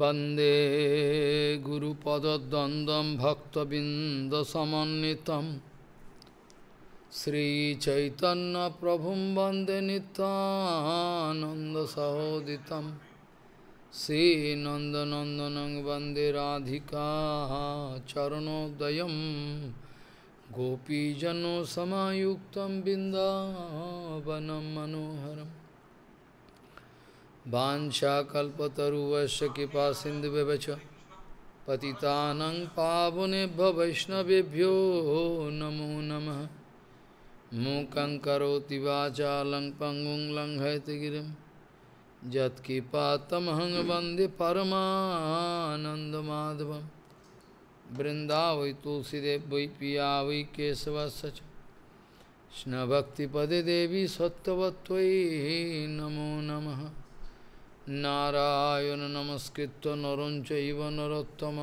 वन्दे गुरुपदद्वन्द्वं श्रीचैतन प्रभु वंदे नितानन्दसहोदितं श्रीनंदनंदन वंदे राधिका चरणोदयं सामुक्त बिन्दावनं मनोहरम् कल्पतरुवश कृपा सिंधु व्यवच पतितानं पावने वैष्णवेभ्यो नमो नम मूक करोति वाचा लंग पंगुं लंघयत गिरिम जत्कृपातमहंग वंदे परमानंदमाधव वृंदा वै तुलसीदेव वै पिया वै केशवश्च स्न भक्तिपदे देवी सत्वत्व नमो नमः नारायण नमस्कृत नर चैव नरोत्तम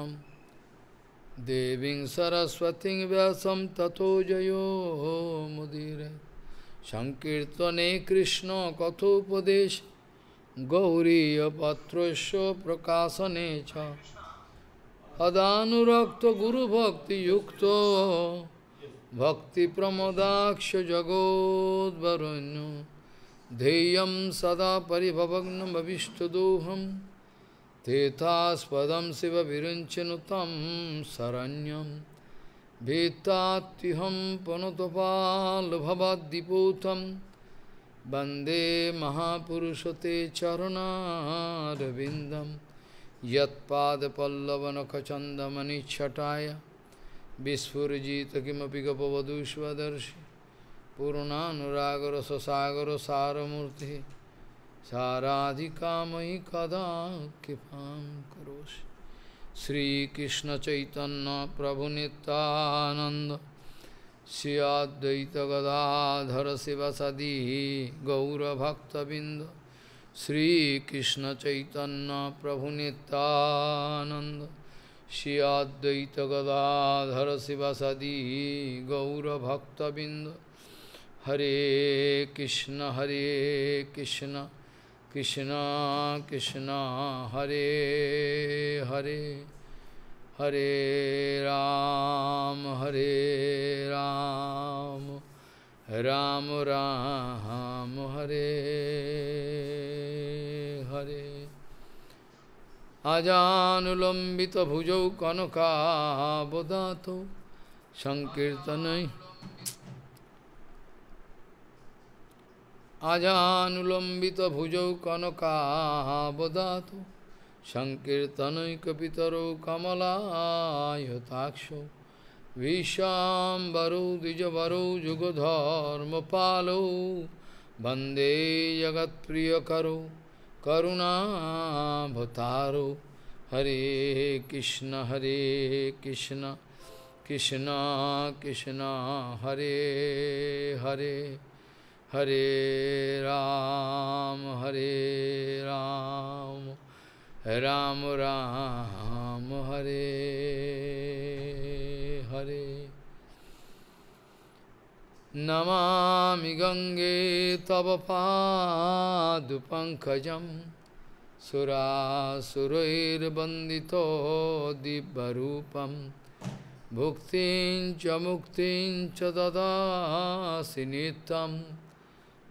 देवी सरस्वती व्यास तथो जयो मुदीर संकर्तने कृष्ण कथोपदेश गौरीपत्र प्रकाशने अदानुरक्त गुरुभक्ति भक्ति प्रमोदाक्ष जगोदरुण्य ध्येयं सदा परिभवग्नमभीष्टदोहं तेथास्पदं शिव विरुञ्चनु तं शरण्यं भीत्तात्युहं पुनतपालभवाद्दिपूतं वन्दे महापुरुषते चरुणारविन्दं यत्पादपल्लवनखचन्दमनिच्छटाय विस्फुरजित किमपि गपवधूष्वदर्शि पूर्णानुरागर ससागर सारमूर्ति साराधिका मयि कदा कृपा करोषि श्रीकृष्ण चैतन्य प्रभु नितानंद श्रियाद्वैत गदाधर सदी गौरभक्तबिंद श्रीकृष्ण चैतन्य प्रभु नितानंद श्रियाद्वैत गदाधर सदी गौरभक्तबिंद Hare Krishna Hare Krishna Krishna Krishna Hare Hare Hare Ram Hare Ram Ram Ram Hare Hare Ajanulambita bhujau kanaka bodato Sankirtanai अजानुलम्बितभुजौ कनकाबदात सङ्कीर्तनैकपितरौ कमलायताक्षौ विशाम्बरौ द्विजवरौ जुगधर्मपालौ वन्दे जगत्प्रियकरौ करुणाभतारौ हरे कृष्ण हरे कृष्ण कृष्ण कृष्ण हरे हरे Hare Ram, Hare Ram, Ram Ram, Hare Hare. Namami Gange Tava Padupankajam Surasurairvandito Dibbarupam Bhuktin cha muktin cha dadasi nitam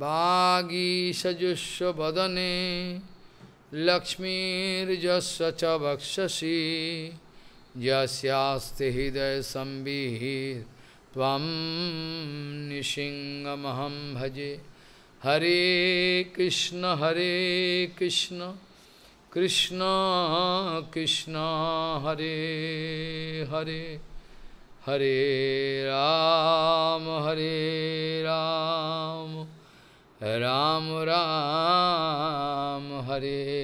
बागी सजुस्व बदने लक्ष्मीर्जस्व च बक्षसी यस्ते हृदय संबीर तम निशिंगमहम भजे हरे कृष्ण हरे कृष्ण कृष्ण कृष्ण हरे हरे हरे राम हरे राम, हरे राम राम राम हरे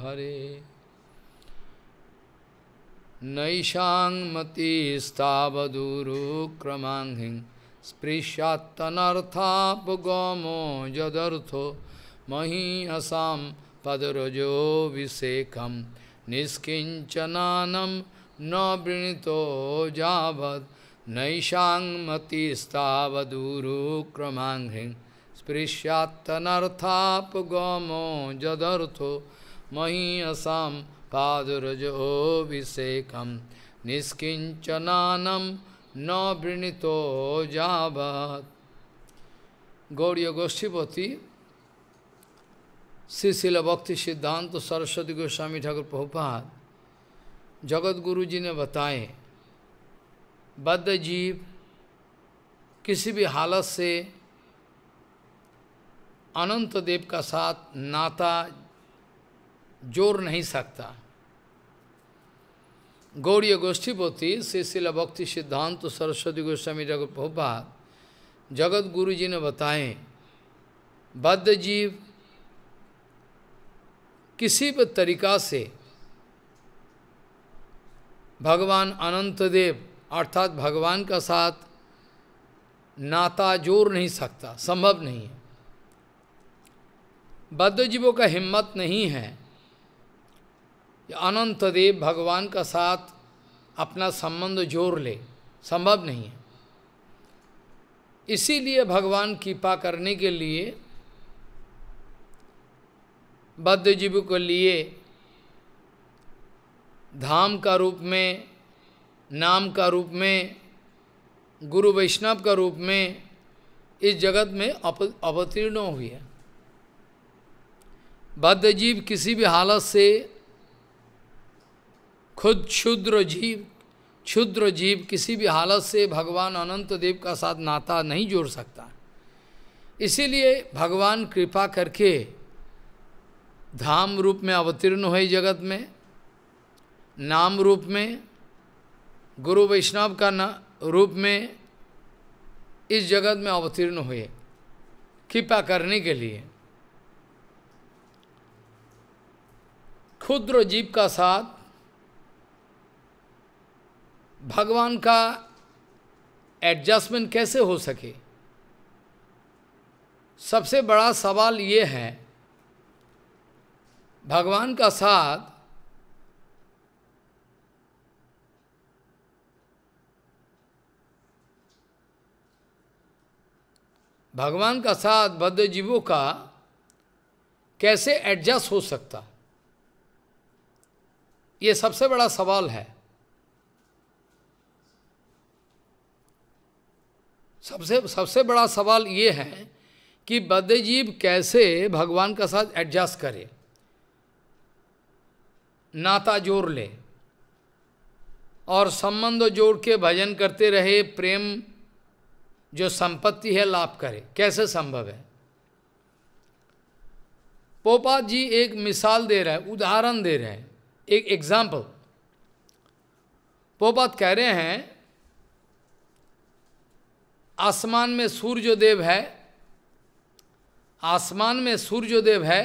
हरे नैषाङ्मतिस्तावदूरुक्रमाङ्घिं स्पृश्यात्तनर्थापगमो यदर्थो मही असां पदरजोऽभिषेकं निष्किञ्चनानं न वृणीतो यावत् नैषां मतिस्तावदूरुक्रमाङ्घ्रिं स्पृश्यात्तनर्थापगमो जदर्थो मही असां पादुरजोऽभिषेकं निष्किञ्चनानं न वृणीत जावत् गौड़ीय गोष्ठीपति श्रीशिल भक्ति सिद्धांत सरस्वती गोस्वामी ठाकुर प्रभुपाद जगत गुरु जी ने बताए बद्ध जीव किसी भी हालत से अनंत देव का साथ नाता जोड़ नहीं सकता गौड़ीय गोष्ठीपति शिशिल भक्ति सिद्धांत सरस्वती गोस्वामी जगत भोपाल जगत गुरु जी ने बताए बद्ध जीव किसी भी तरीका से भगवान अनंत देव अर्थात भगवान का साथ नाता जोड़ नहीं सकता संभव नहीं है बद्धजीवों का हिम्मत नहीं है अनंत देव भगवान का साथ अपना संबंध जोड़ ले संभव नहीं है इसीलिए भगवान कृपा करने के लिए बद्धजीव को लिए धाम का रूप में नाम का रूप में गुरु वैष्णव का रूप में इस जगत में अप अवतीर्ण हुई है बद्ध जीव किसी भी हालत से खुद क्षुद्र जीव क्षुद्र जीव किसी भी हालत से भगवान अनंत देव का साथ नाता नहीं जोड़ सकता इसीलिए भगवान कृपा करके धाम रूप में अवतीर्ण हुए जगत में नाम रूप में गुरु वैष्णव का न, रूप में इस जगत में अवतीर्ण हुए कृपा करने के लिए क्षुद्र जीव का साथ भगवान का एडजस्टमेंट कैसे हो सके सबसे बड़ा सवाल ये है भगवान का साथ भगवान का साथ बद्ध जीवों का कैसे एडजस्ट हो सकता ये सबसे बड़ा सवाल है सबसे सबसे बड़ा सवाल ये है कि बद्ध जीव कैसे भगवान का साथ एडजस्ट करे नाता जोड़ ले और संबंध जोड़ के भजन करते रहे प्रेम जो संपत्ति है लाभ करे कैसे संभव है पोपा जी एक मिसाल दे रहे हैं उदाहरण दे रहे हैं एक एग्जाम्पल पोपात कह रहे हैं आसमान में सूर्योदेव है आसमान में देव है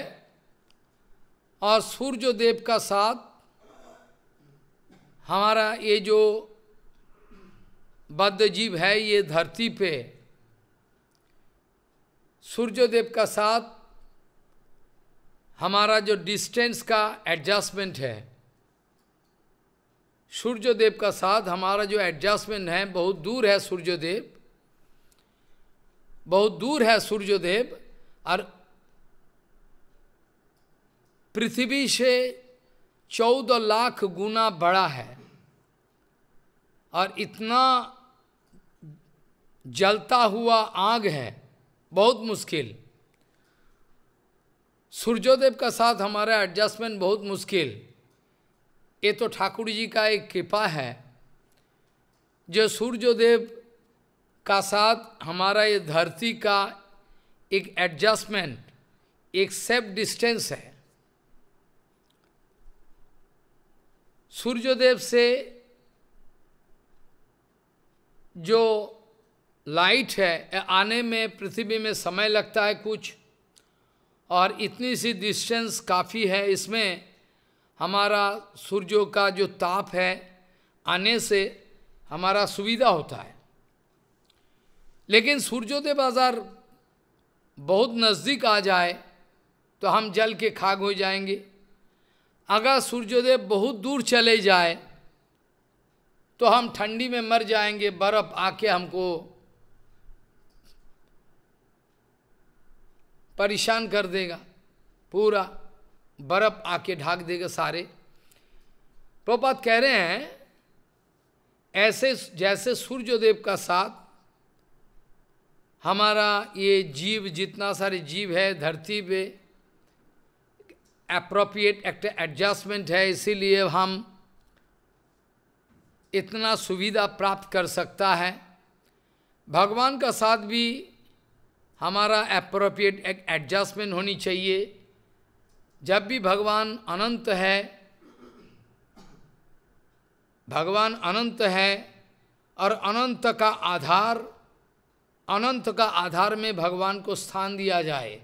और सूर्योदेव का साथ हमारा ये जो बद्ध जीव है ये धरती पे सूर्यदेव का साथ हमारा जो डिस्टेंस का एडजस्टमेंट है सूर्यदेव का साथ हमारा जो एडजस्टमेंट है बहुत दूर है सूर्यदेव बहुत दूर है सूर्यदेव और पृथ्वी से चौदह लाख गुना बड़ा है और इतना जलता हुआ आग है बहुत मुश्किल सूर्योदेव का साथ हमारा एडजस्टमेंट बहुत मुश्किल ये तो ठाकुर जी का एक कृपा है जो सूर्योदेव का साथ हमारा ये धरती का एक एडजस्टमेंट एक सेफ डिस्टेंस है सूर्योदेव से जो लाइट है आने में पृथ्वी में समय लगता है कुछ और इतनी सी डिस्टेंस काफ़ी है इसमें हमारा सूर्यों का जो ताप है आने से हमारा सुविधा होता है लेकिन सूर्योदय बाज़ार बहुत नज़दीक आ जाए तो हम जल के खाग हो जाएंगे अगर सूर्योदय बहुत दूर चले जाए तो हम ठंडी में मर जाएंगे बर्फ़ आके हमको परेशान कर देगा पूरा बर्फ आके ढाक देगा सारे प्रपात कह रहे हैं ऐसे जैसे सूर्यदेव का साथ हमारा ये जीव जितना सारे जीव है धरती पे अप्रोप्रिएट एडजस्टमेंट है इसीलिए हम इतना सुविधा प्राप्त कर सकता है भगवान का साथ भी हमारा अप्रोप्रिएट एक एडजस्टमेंट होनी चाहिए जब भी भगवान अनंत है भगवान अनंत है और अनंत का आधार अनंत का आधार में भगवान को स्थान दिया जाए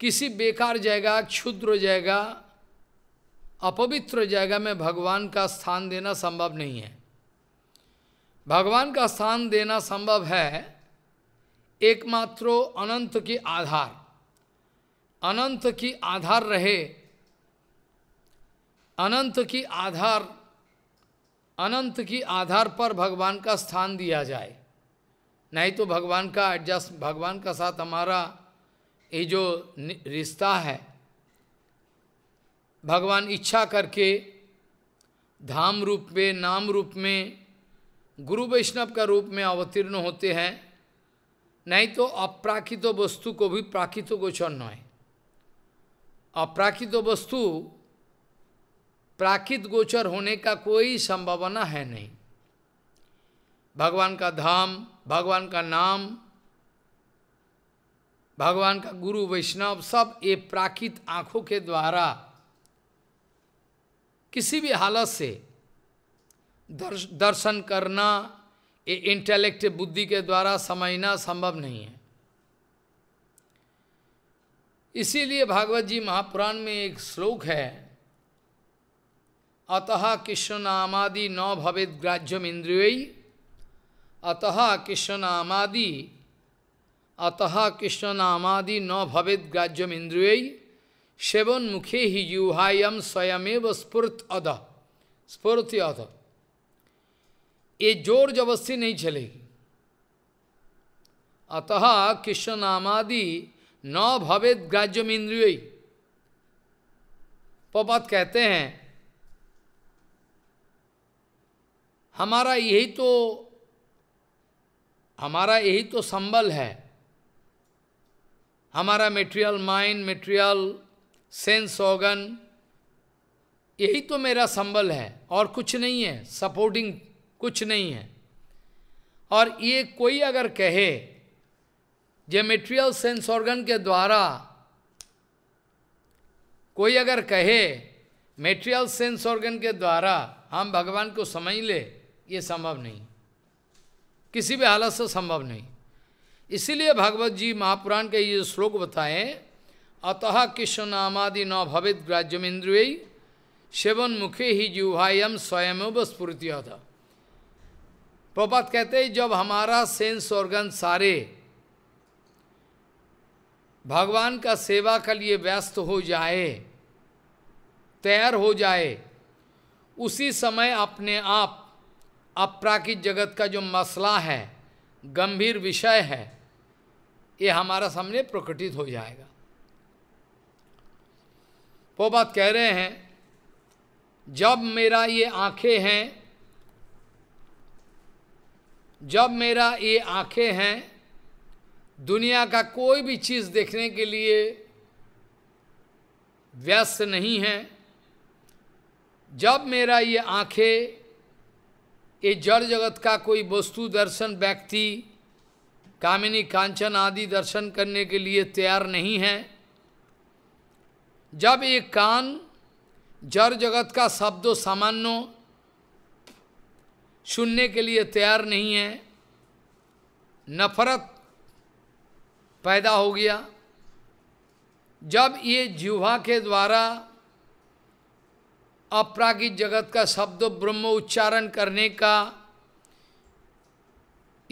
किसी बेकार जगह क्षुद्र जगह अपवित्र जगह में भगवान का स्थान देना संभव नहीं है भगवान का स्थान देना संभव है एकमात्र अनंत की आधार अनंत की आधार रहे अनंत की आधार अनंत की आधार पर भगवान का स्थान दिया जाए नहीं तो भगवान का एडजस्ट भगवान का साथ हमारा ये जो रिश्ता है भगवान इच्छा करके धाम रूप में नाम रूप में गुरु वैष्णव का रूप में अवतीर्ण होते हैं नहीं तो अप्राकृत तो वस्तु को भी प्राकृत तो गोचर न अप्राकृत तो वस्तु प्राकृत गोचर होने का कोई संभावना है नहीं भगवान का धाम भगवान का नाम भगवान का गुरु वैष्णव सब ये प्राकृत आँखों के द्वारा किसी भी हालत से दर्श, दर्शन करना इंटेलेक्ट बुद्धि के द्वारा समझना संभव नहीं है इसीलिए भागवत जी महापुराण में एक श्लोक है अतः कृष्ण न भवेद ग्राह्यम इंद्रिय अतः कृष्ण अतः कृष्ण नामादि न भवेद ग्राह्यम इंद्रिय सेवन मुखे ही युहायम स्वयमेव स्फूर्त अध स्फूर्ति अध ये जोर जबरदस्ती नहीं चलेगी अतः कृष्ण नामादि न भवेद ग्राज्यम इंद्रिय पपत कहते हैं हमारा यही तो हमारा यही तो संबल है हमारा material mind material sense organ यही तो मेरा संबल है और कुछ नहीं है सपोर्टिंग कुछ नहीं है और ये कोई अगर कहे जे मेटेरियल सेंस ऑर्गन के द्वारा कोई अगर कहे मेटेरियल सेंस ऑर्गन के द्वारा हम भगवान को समझ ले ये संभव नहीं किसी भी हालत से संभव नहीं इसीलिए भगवत जी महापुराण के ये श्लोक बताएं अतः कृष्ण नामादि न भवित ग्राज्यमेन्द्रिय सेवन मुखे ही जीवायम स्वयं स्फूर्ति था प्रपात कहते हैं जब हमारा सेंस ऑर्गन सारे भगवान का सेवा के लिए व्यस्त हो जाए तैयार हो जाए उसी समय अपने आप अपराकित जगत का जो मसला है गंभीर विषय है ये हमारा सामने प्रकटित हो जाएगा वो बात कह रहे हैं जब मेरा ये आंखें हैं जब मेरा ये आंखें हैं दुनिया का कोई भी चीज़ देखने के लिए व्यस्त नहीं है जब मेरा ये आंखें ये जड़ जगत का कोई वस्तु दर्शन व्यक्ति कामिनी कांचन आदि दर्शन करने के लिए तैयार नहीं है जब ये कान जड़ जगत का शब्दों सामान्यों सुनने के लिए तैयार नहीं है नफरत पैदा हो गया जब ये जिह्वा के द्वारा अपरागित जगत का शब्द ब्रह्म उच्चारण करने का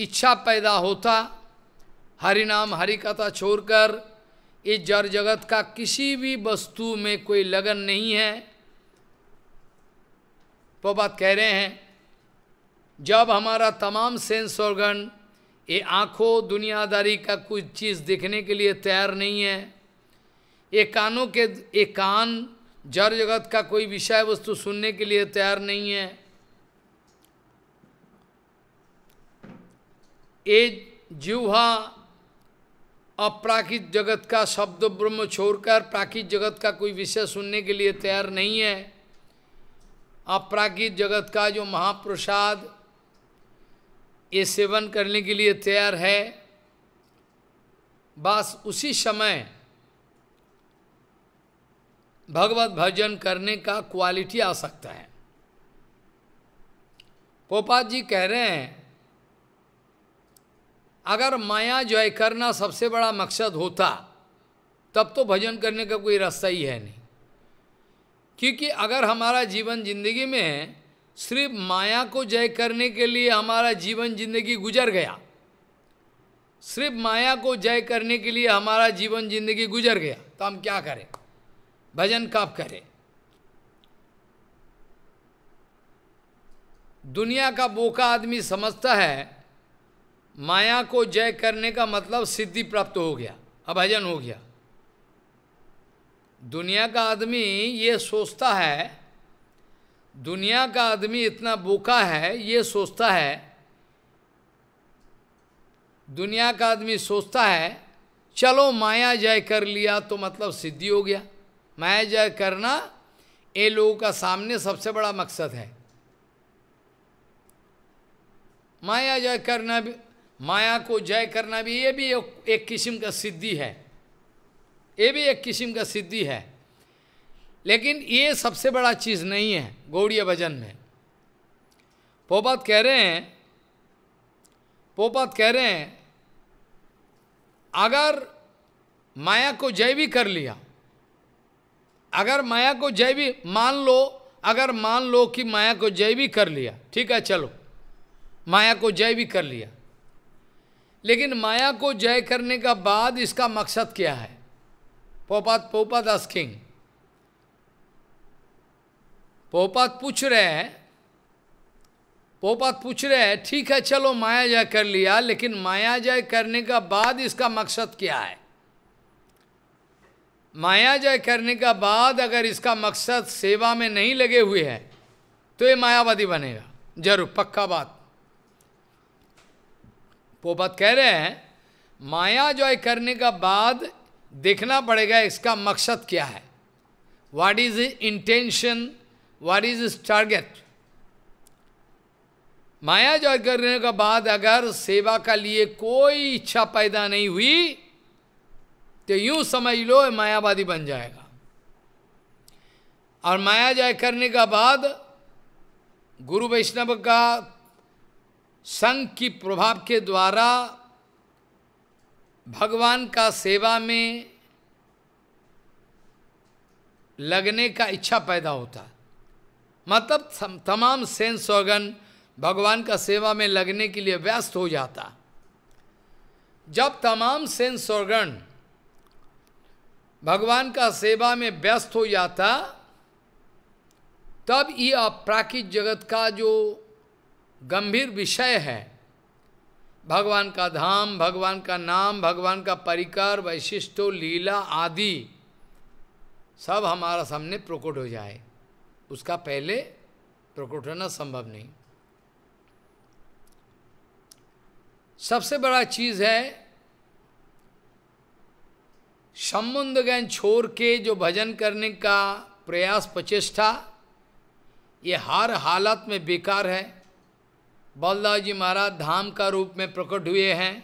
इच्छा पैदा होता हरि नाम हरि कथा छोड़कर इस जड़ जगत का किसी भी वस्तु में कोई लगन नहीं है वो बात कह रहे हैं जब हमारा तमाम सेंस ऑर्गन ये आँखों दुनियादारी का कुछ चीज़ देखने के लिए तैयार नहीं है ये कानों के ये कान जड़ जगत का कोई विषय वस्तु सुनने के लिए तैयार नहीं है ये जुहा अप्राकृत जगत का शब्द ब्रह्म छोड़कर प्राकृत जगत का कोई विषय सुनने के लिए तैयार नहीं है अप्राकृत जगत का जो महाप्रसाद ये सेवन करने के लिए तैयार है बस उसी समय भगवत भजन करने का क्वालिटी आ सकता है पोपात जी कह रहे हैं अगर माया जय करना सबसे बड़ा मकसद होता तब तो भजन करने का कोई रास्ता ही है नहीं क्योंकि अगर हमारा जीवन जिंदगी में है सिर्फ माया को जय करने के लिए हमारा जीवन जिंदगी गुजर गया सिर्फ माया को जय करने के लिए हमारा जीवन जिंदगी गुजर गया तो हम क्या करें भजन कब करें दुनिया का बोका आदमी समझता है माया को जय करने का मतलब सिद्धि प्राप्त हो गया अब भजन हो गया दुनिया का आदमी ये सोचता है दुनिया का आदमी इतना बूखा है ये सोचता है दुनिया का आदमी सोचता है चलो माया जय कर लिया तो मतलब सिद्धि हो गया माया जय करना ये लोगों का सामने सबसे बड़ा मकसद है माया जय करना भी माया को जय करना भी ये भी एक किस्म का सिद्धि है ये भी एक किस्म का सिद्धि है लेकिन ये सबसे बड़ा चीज़ नहीं है गौड़ीय भजन में पोपत कह रहे हैं पोपत कह रहे हैं अगर माया को जय भी कर लिया अगर माया को जय भी मान लो अगर मान लो कि माया को जय भी कर लिया ठीक है चलो माया को जय भी कर लिया लेकिन माया को जय करने का बाद इसका मकसद क्या है पोपात पोपात अस्किंग पोपात पूछ रहे हैं पोपात पूछ रहे हैं ठीक है चलो माया जय कर लिया लेकिन माया जय करने का बाद इसका मकसद क्या है माया जय करने का बाद अगर इसका मकसद सेवा में नहीं लगे हुए है तो ये मायावादी बनेगा जरूर पक्का बात वो कह रहे हैं माया जॉय करने का बाद देखना पड़ेगा इसका मकसद क्या है what is intention what is his target? माया जय करने के बाद अगर सेवा का लिए कोई इच्छा पैदा नहीं हुई तो यूं समझ लो मायावादी बन जाएगा और माया जॉय करने के बाद गुरु वैष्णव का संघ की प्रभाव के द्वारा भगवान का सेवा में लगने का इच्छा पैदा होता मतलब तमाम सेंस ऑर्गन भगवान का सेवा में लगने के लिए व्यस्त हो जाता जब तमाम सेंस ऑर्गन भगवान का सेवा में व्यस्त हो जाता तब ये अपराकृत जगत का जो गंभीर विषय है भगवान का धाम भगवान का नाम भगवान का परिकर वैशिष्टो लीला आदि सब हमारा सामने प्रकट हो जाए उसका पहले प्रकट होना संभव नहीं सबसे बड़ा चीज है संबंध ज्ञान छोड़ के जो भजन करने का प्रयास प्रचेष्टा ये हर हालत में बेकार है बलदाव जी महाराज धाम का रूप में प्रकट हुए हैं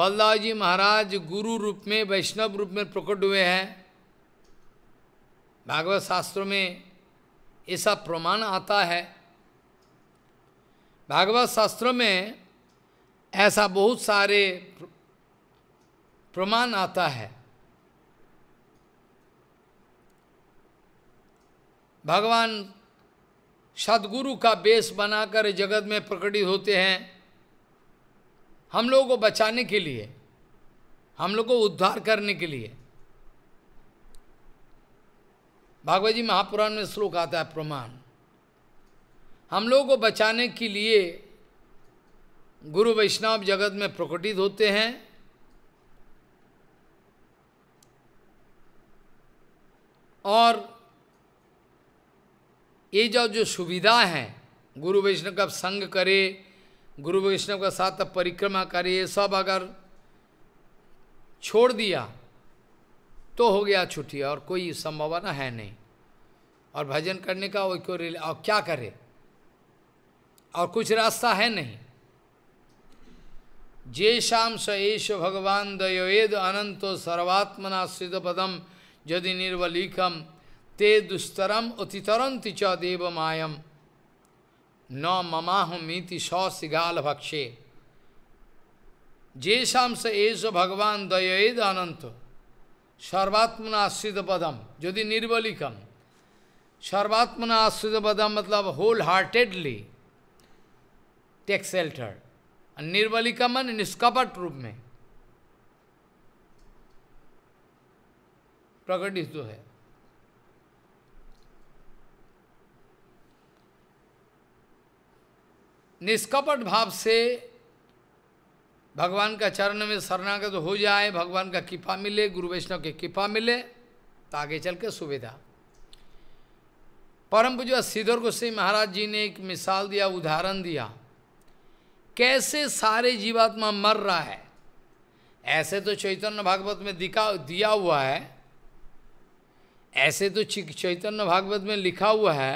बलदाव जी महाराज गुरु रूप में वैष्णव रूप में प्रकट हुए हैं भागवत शास्त्रों में ऐसा प्रमाण आता है भागवत शास्त्र में ऐसा बहुत सारे प्रमाण आता है भगवान सदगुरु का बेस बनाकर जगत में प्रकटित होते हैं हम लोगों को बचाने के लिए हम लोग को उद्धार करने के लिए भागवत जी महापुराण में श्लोक आता है प्रमाण हम लोगों को बचाने के लिए गुरु वैष्णव जगत में प्रकटित होते हैं और ये जो जो सुविधा है गुरु वैष्णव का संग करे गुरु वैष्णव का साथ परिक्रमा करे ये सब अगर छोड़ दिया तो हो गया छुट्टी और कोई संभावना है नहीं और भजन करने का वो को और क्या करे और कुछ रास्ता है नहीं जे शाम स एष भगवान दयोद अनंतो सिद्ध पदम यदि निर्वलीकम ते दुस्तरम अतितरंति च देव मायम न ममाहमीति सौशिगाल भक्षे जे शाम स एष भगवान दयोद अनंतो सर्वात्मना आश्रित पदम यदि निर्बलिकम सर्वात्मना आश्रित पदम मतलब होल हार्टेडली टेक सेल्टर निर्बलिकम मन निष्कपट रूप में प्रकटित तो है निष्कपट भाव से भगवान का चरण में शरणागत हो जाए भगवान का कृपा मिले गुरु वैष्णव की कृपा मिले तो आगे चल के सुविधा परम पूजा सिद्धर गोसाई महाराज जी ने एक मिसाल दिया उदाहरण दिया कैसे सारे जीवात्मा मर रहा है ऐसे तो चैतन्य भागवत में दिखा दिया हुआ है ऐसे तो चैतन्य भागवत में लिखा हुआ है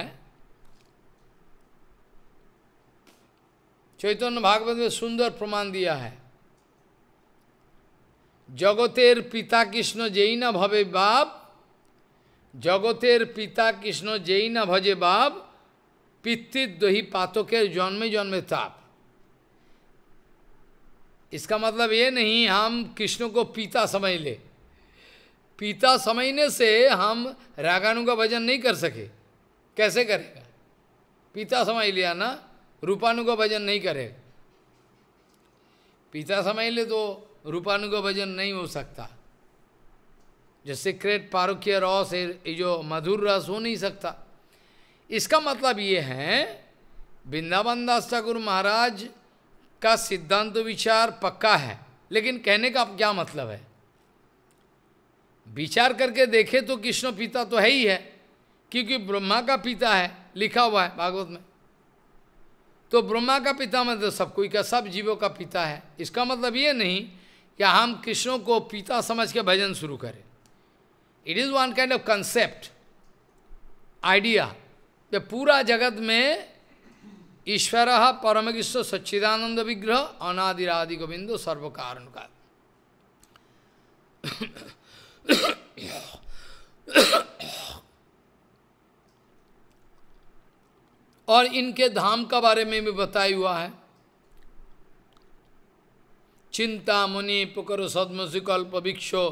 चैतन्य भागवत में सुंदर प्रमाण दिया है जगतर पिता कृष्ण যেই না ভবে বাপ জগতের পিতা কৃষ্ণ भजे बाप ভজে বাপ পিতৃদ্রোহী पातकेर জন্মে जन्मे ताप इसका मतलब ये नहीं हम कृष्ण को पिता समझ ले पिता समझने से हम रागानु का भजन नहीं कर सके कैसे करेगा पिता समझ लिया ना रूपानु का भजन नहीं करेगा पिता समझ ले तो रूपानुगो भजन नहीं हो सकता जो सीक्रेट पारुख्य रस है जो मधुर रस हो नहीं सकता इसका मतलब ये है वृंदावन दास ठाकुर महाराज का सिद्धांत विचार पक्का है लेकिन कहने का क्या मतलब है विचार करके देखे तो कृष्ण पिता तो है ही है क्योंकि ब्रह्मा का पिता है लिखा हुआ है भागवत में तो ब्रह्मा का पिता मतलब सब कोई का सब जीवों का पिता है इसका मतलब ये नहीं या हम कृष्णों को पिता समझ के भजन शुरू करें it is one kind of concept idea वे पूरा जगत में ईश्वर विश्व सच्चिदानंद विग्रह अनादिरादि गोविंदो सर्व कारण का और इनके धाम का बारे में भी बताया हुआ है चिंता मुनि पुकर सद्मसुकल्पभिक्षो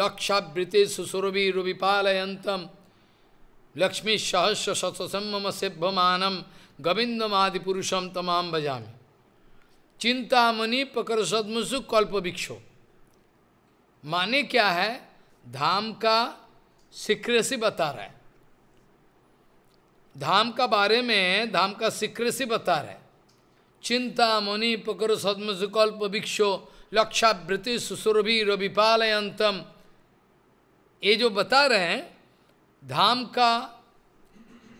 लक्षावृति सुसुरभि रुविपालयंतम लक्ष्मी सहस्र शतसम सेभ्यमान गोविंदमादिपुरुषम तमाम चिंता मुनि पकर कल्प भिक्षो माने क्या है धाम का सिक्रेसी बता रहा है धाम का बारे में धाम का सिक्रेसी बता रहा है चिंता मुनि पकर सदम सुकल्प भिक्षो लक्षावृति सुसुरभि रविपाल अंतम ये जो बता रहे हैं धाम का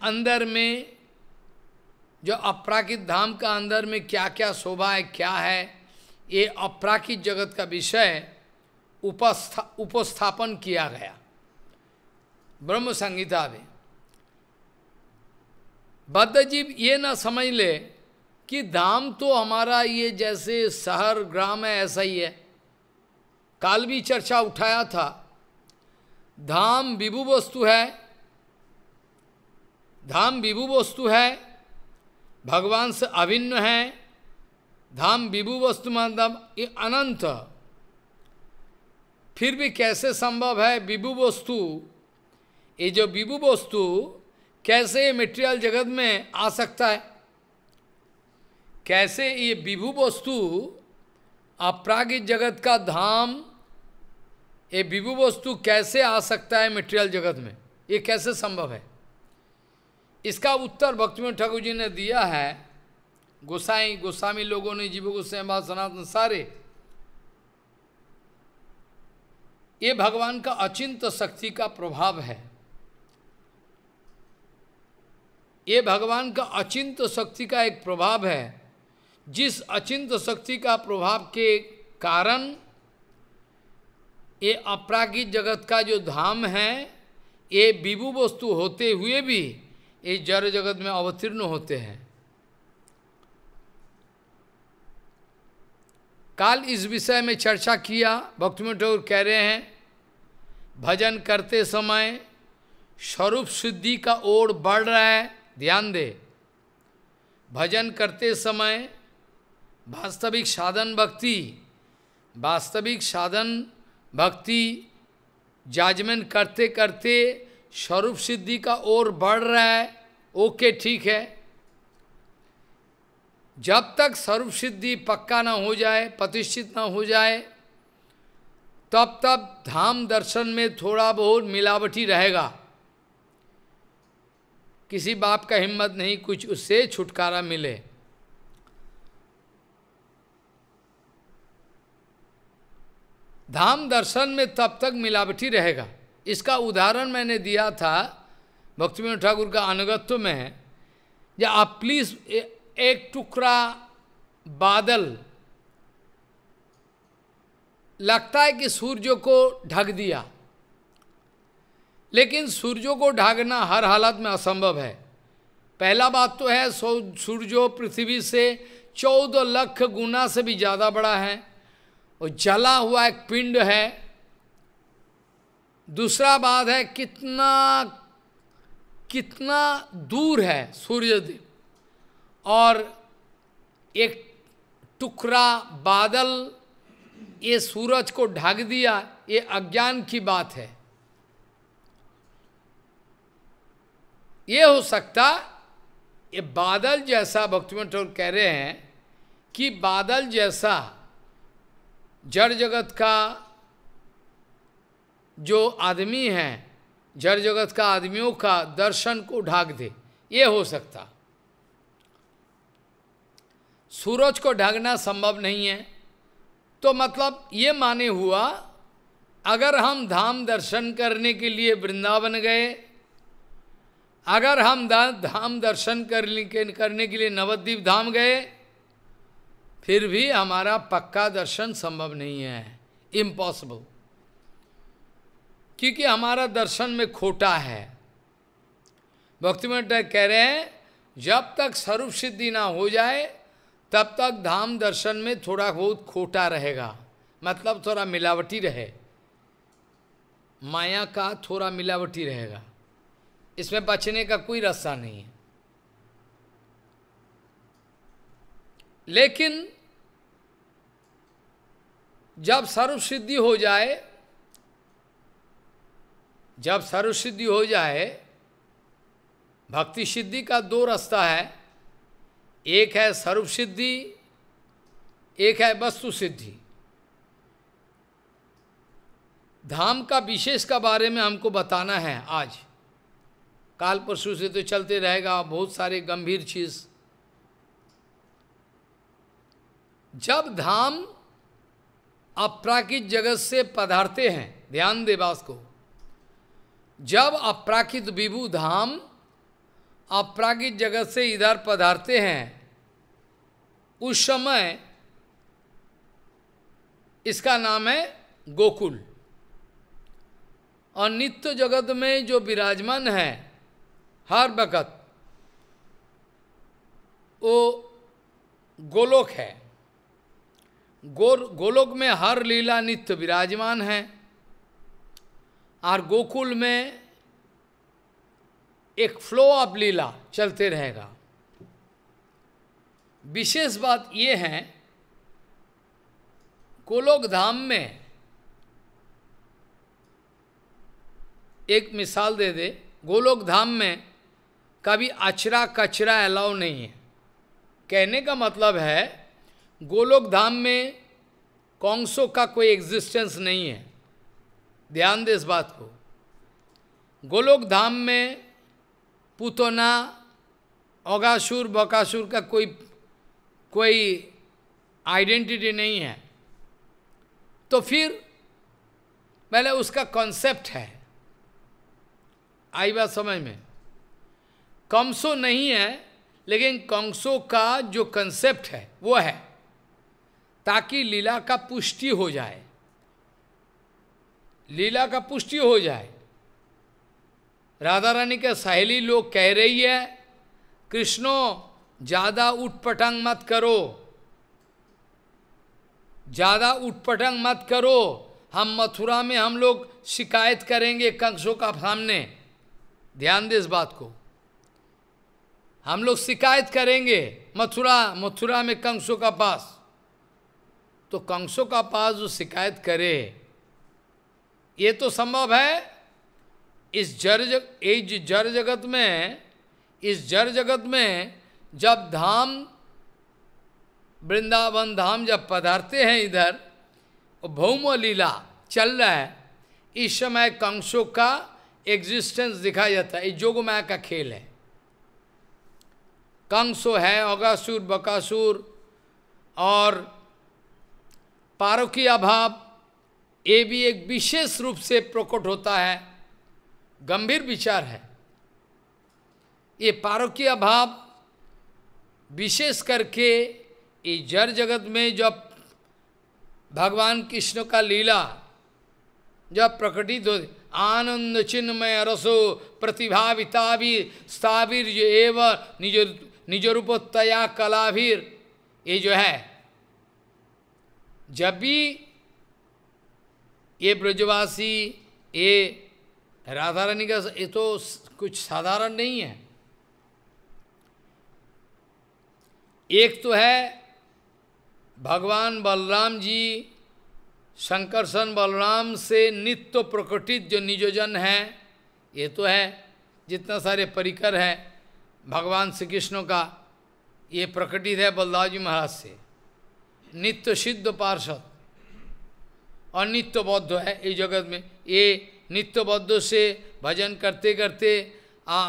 अंदर में जो अपराकित धाम का अंदर में क्या क्या शोभा है क्या है ये अपराकित जगत का विषय उपस्था उपस्थापन किया गया ब्रह्म संहिता में बद्धजीव ये ना समझ ले कि धाम तो हमारा ये जैसे शहर ग्राम है ऐसा ही है काल भी चर्चा उठाया था धाम विभु वस्तु है धाम विभु वस्तु है भगवान से अभिन्न है धाम विभु वस्तु मतलब ये अनंत फिर भी कैसे संभव है विभु वस्तु ये जो विभु वस्तु कैसे मेटेरियल जगत में आ सकता है कैसे ये विभू वस्तु अपरागिक जगत का धाम ये विभु वस्तु कैसे आ सकता है मेटेरियल जगत में ये कैसे संभव है इसका उत्तर भक्तिमय ठाकुर जी ने दिया है गोसाई गोस्वामी लोगों ने जीव गोसाई बात सनातन सारे ये भगवान का अचिंत शक्ति का प्रभाव है ये भगवान का अचिंत शक्ति का एक प्रभाव है जिस अचिंत शक्ति का प्रभाव के कारण ये अपरागित जगत का जो धाम है ये विभु वस्तु होते हुए भी ये जड़ जगत में अवतीर्ण होते हैं काल इस विषय में चर्चा किया भक्तिमठ ठाकुर कह रहे हैं भजन करते समय स्वरूप सिद्धि का ओर बढ़ रहा है ध्यान दे भजन करते समय वास्तविक साधन भक्ति वास्तविक साधन भक्ति जजमेंट करते करते स्वरूप सिद्धि का ओर बढ़ रहा है ओके ठीक है जब तक स्वरूप सिद्धि पक्का ना हो जाए प्रतिष्ठित ना हो जाए तब तब धाम दर्शन में थोड़ा बहुत मिलावटी रहेगा किसी बाप का हिम्मत नहीं कुछ उससे छुटकारा मिले धाम दर्शन में तब तक मिलावटी रहेगा इसका उदाहरण मैंने दिया था भक्ति ठाकुर का अनुगत्व में है या आप प्लीज एक टुकड़ा बादल लगता है कि सूर्य को ढक दिया लेकिन सूर्य को ढाकना हर हालत में असंभव है पहला बात तो है सूर्य पृथ्वी से चौदह लख गुना से भी ज़्यादा बड़ा है और जला हुआ एक पिंड है दूसरा बात है कितना कितना दूर है सूर्यदेव और एक टुकड़ा बादल ये सूरज को ढक दिया ये अज्ञान की बात है ये हो सकता ये बादल जैसा भक्ति ठाकुर कह रहे हैं कि बादल जैसा जड़ जगत का जो आदमी है जड़ जगत का आदमियों का दर्शन को ढाक दे ये हो सकता सूरज को ढाकना संभव नहीं है तो मतलब ये माने हुआ अगर हम धाम दर्शन करने के लिए वृंदावन गए अगर हम धाम दर्शन करने के लिए नवद्वीप धाम गए फिर भी हमारा पक्का दर्शन संभव नहीं है इम्पॉसिबल क्योंकि हमारा दर्शन में खोटा है भक्ति भक्तिमय कह रहे हैं जब तक स्वरूप सिद्धि ना हो जाए तब तक धाम दर्शन में थोड़ा बहुत खोटा रहेगा मतलब थोड़ा मिलावटी रहे माया का थोड़ा मिलावटी रहेगा इसमें बचने का कोई रास्ता नहीं है लेकिन जब सर्व सिद्धि हो जाए जब सर्व सिद्धि हो जाए भक्ति सिद्धि का दो रास्ता है एक है सर्व सिद्धि एक है वस्तु सिद्धि धाम का विशेष का बारे में हमको बताना है आज काल परसू से तो चलते रहेगा बहुत सारे गंभीर चीज़ जब धाम अप्राकृत जगत से पधारते हैं ध्यान दे बास को जब अप्राकृत विभू धाम अप्राकृत जगत से इधर पधारते हैं उस समय इसका नाम है गोकुल और नित्य जगत में जो विराजमान है हर वक़्त वो गोलोक है गो गोलोक में हर लीला नित्य विराजमान है और गोकुल में एक फ्लो ऑफ लीला चलते रहेगा विशेष बात ये है गोलोक धाम में एक मिसाल दे दे गोलोक धाम में कभी अचरा कचरा अलाउ नहीं है कहने का मतलब है गोलोक धाम में कौंसों का कोई एग्जिस्टेंस नहीं है ध्यान दे इस बात को गोलोक धाम में पुतोना अगासुर बकासुर का कोई कोई आइडेंटिटी नहीं है तो फिर पहले उसका कॉन्सेप्ट है आई बात समझ में कमसो नहीं है लेकिन कॉन्सो का जो कंसेप्ट है वो है ताकि लीला का पुष्टि हो जाए लीला का पुष्टि हो जाए राधा रानी के सहेली लोग कह रही है कृष्णो ज़्यादा उठपटंग मत करो ज़्यादा उठपटंग मत करो हम मथुरा में हम लोग शिकायत करेंगे कंसों का सामने ध्यान दे इस बात को हम लोग शिकायत करेंगे मथुरा मथुरा में कंसों का पास तो कंसों का पास जो शिकायत करे ये तो संभव है इस जड़ जग इस जड़ जगत में इस जड़ जगत में जब धाम वृंदावन धाम जब पधारते हैं इधर भौम लीला चल रहा है इस समय कंसों का एग्जिस्टेंस दिखाया जाता है ये माया का खेल है कंसो है अगासुर बकासुर और पारकीय अभाव ये भी एक विशेष रूप से प्रकट होता है गंभीर विचार है ये पारकीय अभाव विशेष करके ये जड़ जगत में जब भगवान कृष्ण का लीला जब प्रकटित हो आनंद चिन्हमय रसो प्रतिभावितावीर स्थावीर एवं निज निज रूपोत्तया कलावीर ये जो है जब भी ये ब्रजवासी ये राधा रानी का ये तो कुछ साधारण नहीं है एक तो है भगवान बलराम जी शंकरसन बलराम से नित्य प्रकटित जो निजोजन है ये तो है जितना सारे परिकर हैं भगवान श्री कृष्ण का ये प्रकटित है बलदाव जी महाराज से नित्य सिद्ध पार्षद और नित्यबद्ध है इस जगत में ये नित्यबद्ध से भजन करते करते आ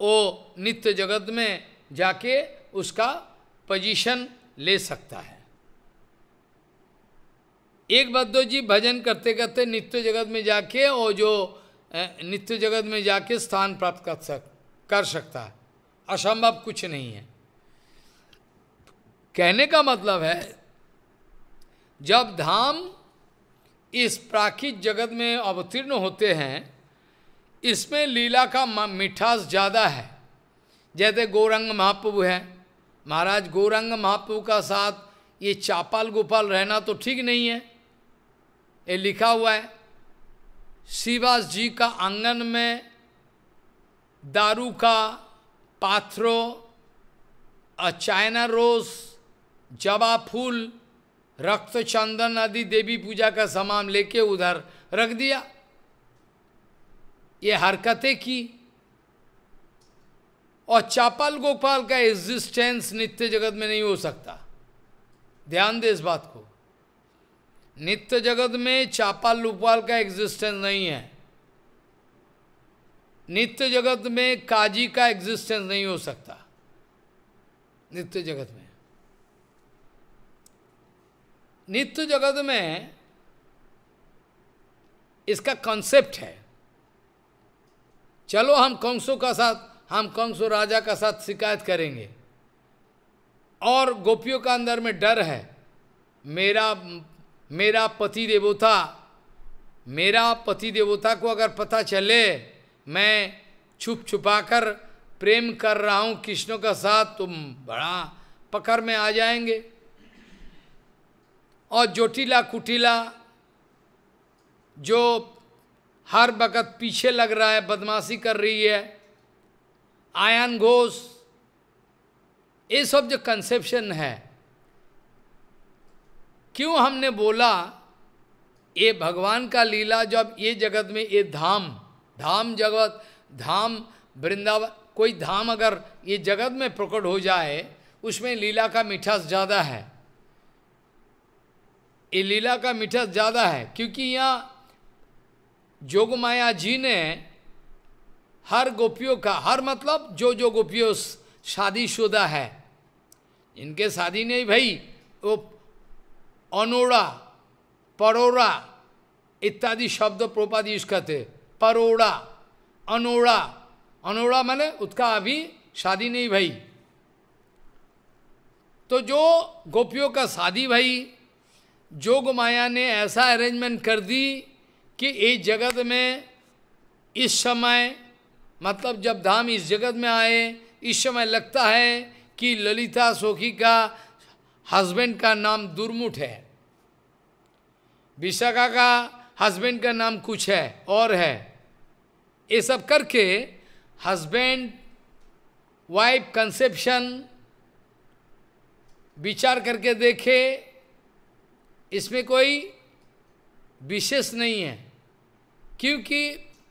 वो नित्य जगत में जाके उसका पोजीशन ले सकता है एक बद्ध जी भजन करते करते नित्य जगत में जाके और जो नित्य जगत में जाके स्थान प्राप्त कर सक कर सकता है असंभव कुछ नहीं है कहने का मतलब है जब धाम इस प्राकृत जगत में अवतीर्ण होते हैं इसमें लीला का मिठास ज़्यादा है जैसे गौरंग महाप्रभु है महाराज गौरंग महाप्रभु का साथ ये चापाल गोपाल रहना तो ठीक नहीं है ये लिखा हुआ है शिवास जी का आंगन में दारू का पाथरो और चाइना रोज़ जवा फूल रक्त चंदन आदि देवी पूजा का सामान लेके उधर रख दिया ये हरकतें की और चापाल गोपाल का एग्जिस्टेंस नित्य जगत में नहीं हो सकता ध्यान दे इस बात को नित्य जगत में चापाल गोपाल का एग्जिस्टेंस नहीं है नित्य जगत में काजी का एग्जिस्टेंस नहीं हो सकता नित्य जगत में नित्य जगत में इसका कॉन्सेप्ट है चलो हम कंसों का साथ हम कंसो राजा का साथ शिकायत करेंगे और गोपियों का अंदर में डर है मेरा मेरा पति देवोता मेरा पति देवोता को अगर पता चले मैं छुप छुपा कर प्रेम कर रहा हूँ कृष्णों का साथ तुम तो बड़ा पकड़ में आ जाएंगे और जोटिला कुटिला जो हर वक़्त पीछे लग रहा है बदमाशी कर रही है आयन घोष ये सब जो कंसेप्शन है क्यों हमने बोला ये भगवान का लीला जब ये जगत में ये धाम धाम जगत धाम वृंदावन कोई धाम अगर ये जगत में प्रकट हो जाए उसमें लीला का मिठास ज़्यादा है ये लीला का मिठास ज़्यादा है क्योंकि यहाँ जोग माया जी ने हर गोपियों का हर मतलब जो जो गोपियों शादीशुदा है इनके शादी नहीं भाई वो अनोड़ा परोड़ा इत्यादि शब्द प्रोपाद यूज करते परोड़ा अनोड़ा अनोड़ा माने उसका अभी शादी नहीं भाई तो जो गोपियों का शादी भाई जोग माया ने ऐसा अरेंजमेंट कर दी कि इस जगत में इस समय मतलब जब धाम इस जगत में आए इस समय लगता है कि ललिता सोखी का हस्बैंड का नाम दुर्मुठ है विशाखा का हस्बैंड का नाम कुछ है और है ये सब करके हस्बैंड वाइफ कंसेप्शन विचार करके देखे इसमें कोई विशेष नहीं है क्योंकि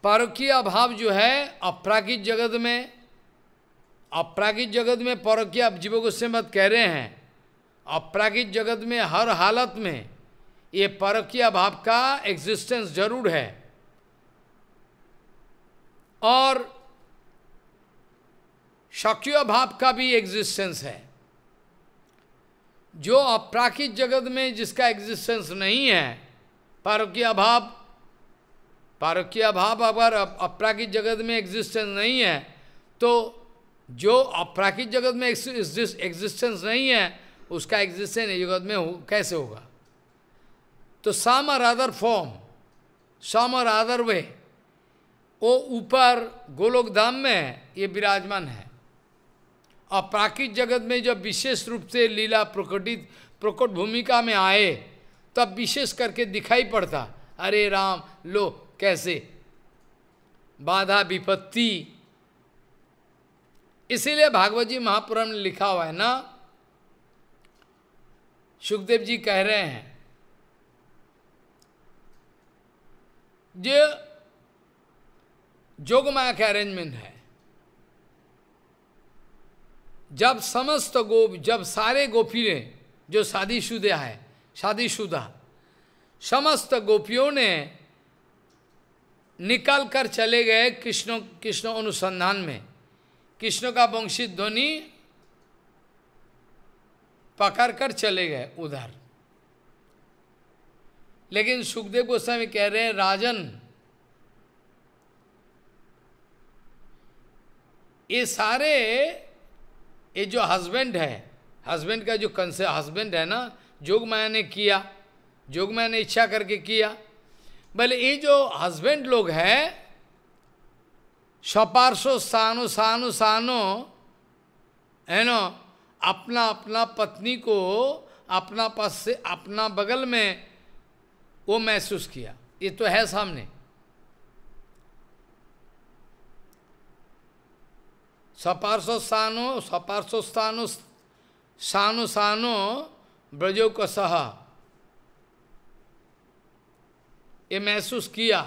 परोकीय अभाव जो है अपराकित जगत में अपराकित जगत में परोकीय आप जीव गुस्से मत कह रहे हैं अपराकित जगत में हर हालत में ये परकीय अभाव का एग्जिस्टेंस जरूर है और शक्य भाव का भी एग्जिस्टेंस है जो अपराखित जगत में जिसका एग्जिस्टेंस नहीं है पारोक्य अभाव पारोक्य अभाव अगर अपराखित जगत में एग्जिस्टेंस नहीं है तो जो अपराखित जगत में एग्जिस्टेंस नहीं है उसका एग्जिस्टेंस जगत में हो, कैसे होगा तो सम और अदर फॉर्म सम और अदर वे वो ऊपर गोलोकधाम में ये विराजमान है और प्राकृत जगत में जब विशेष रूप से लीला प्रकटित प्रकट भूमिका में आए तब विशेष करके दिखाई पड़ता अरे राम लो कैसे बाधा विपत्ति इसीलिए भागवत जी महापुराण ने लिखा हुआ है ना सुखदेव जी कह रहे हैं जो जोगमाया का अरेंजमेंट है जब समस्त गोप जब सारे गोपी ने जो शादीशुदा है शादीशुदा समस्त गोपियों ने निकल कर चले गए कृष्ण कृष्ण अनुसंधान में कृष्ण का वंशी ध्वनि पकड़ कर चले गए उधर लेकिन सुखदेव गोस्वामी कह रहे हैं राजन ये सारे ये जो हस्बैंड है हस्बैंड का जो कंसे हस्बैंड है ना जोग माया ने किया जोग माया ने इच्छा करके किया भले ये जो हस्बैंड लोग है सपार्शो सानो सानो सानो है न अपना अपना पत्नी को अपना पास से अपना बगल में वो महसूस किया ये तो है सामने सपार्श्व स्थानो सपार्श्व स्थानो सानो सानो ब्रजो कसह ये महसूस किया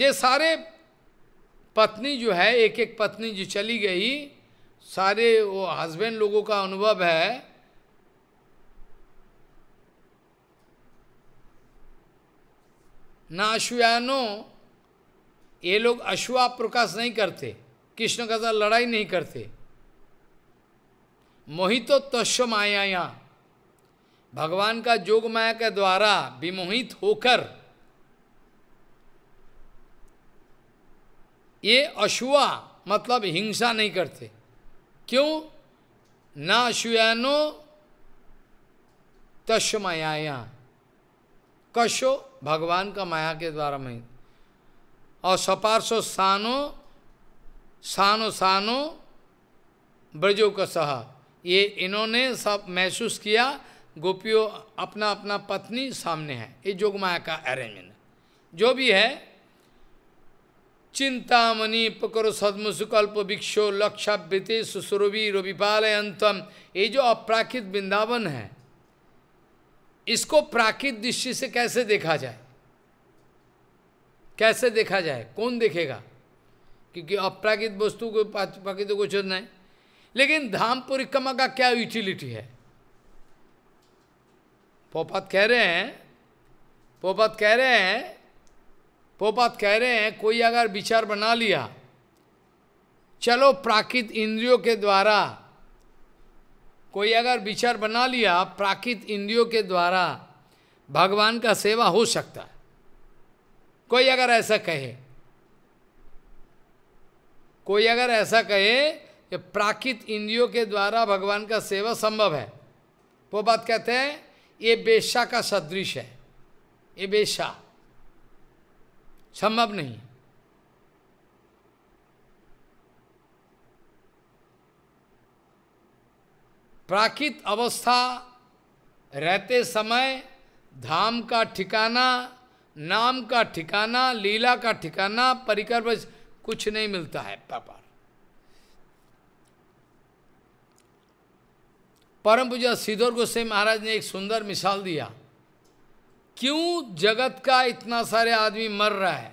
ये सारे पत्नी जो है एक एक पत्नी जो चली गई सारे वो हस्बैंड लोगों का अनुभव है नाशुयानो ये लोग अश्वा प्रकाश नहीं करते कृष्ण के साथ लड़ाई नहीं करते मोहित तो तस्व माया भगवान का जोग माया के द्वारा विमोहित होकर ये अशुआ मतलब हिंसा नहीं करते क्यों ना अशुयानो तस्व माया कशो भगवान का माया के द्वारा मोहित और सपार्श्व स्थानों सानो सानो ब्रजो सह ये इन्होंने सब महसूस किया गोपियों अपना अपना पत्नी सामने है ये जोगमाया का अरेंजमेंट जो भी है चिंतामणि पकरो विक्षो भिक्षो बीते सुसुरभि रविपाल अंतम ये जो अप्राकृत वृंदावन है इसको प्राकृत दृष्टि से कैसे देखा जाए कैसे देखा जाए कौन देखेगा क्योंकि अप्राकृत वस्तु को प्राकृत को गोचर नहीं लेकिन धाम परिक्रमा का क्या यूटिलिटी है पोपात कह रहे हैं पोपात कह रहे हैं पोपात कह रहे हैं कोई अगर विचार बना लिया चलो प्राकृत इंद्रियों के द्वारा कोई अगर विचार बना लिया प्राकृत इंद्रियों के द्वारा भगवान का सेवा हो सकता है कोई अगर ऐसा कहे कोई अगर ऐसा कहे कि प्राकृत इंद्रियों के द्वारा भगवान का सेवा संभव है वो बात कहते हैं ये बेशा का सदृश है ये बेशा संभव नहीं प्राकृत अवस्था रहते समय धाम का ठिकाना नाम का ठिकाना लीला का ठिकाना परिकर्म कुछ नहीं मिलता है पापा परम पूजा सिद्धौर गोसाई महाराज ने एक सुंदर मिसाल दिया क्यों जगत का इतना सारे आदमी मर रहा है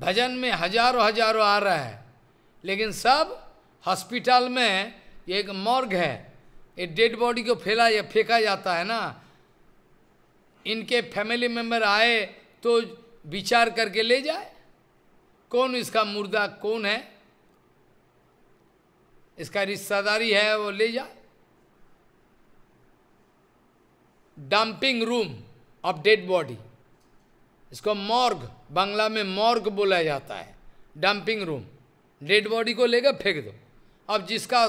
भजन में हजारों हजारों आ रहा है लेकिन सब हॉस्पिटल में एक मॉर्ग है ये डेड बॉडी को फैला या फेंका जाता है ना इनके फैमिली मेंबर आए तो विचार करके ले जाए कौन इसका मुर्दा कौन है इसका रिश्तेदारी है वो ले जा dumping room of dead body इसको मॉर्ग बांग्ला में मॉर्ग बोला जाता है डंपिंग रूम डेड बॉडी को लेकर फेंक दो अब जिसका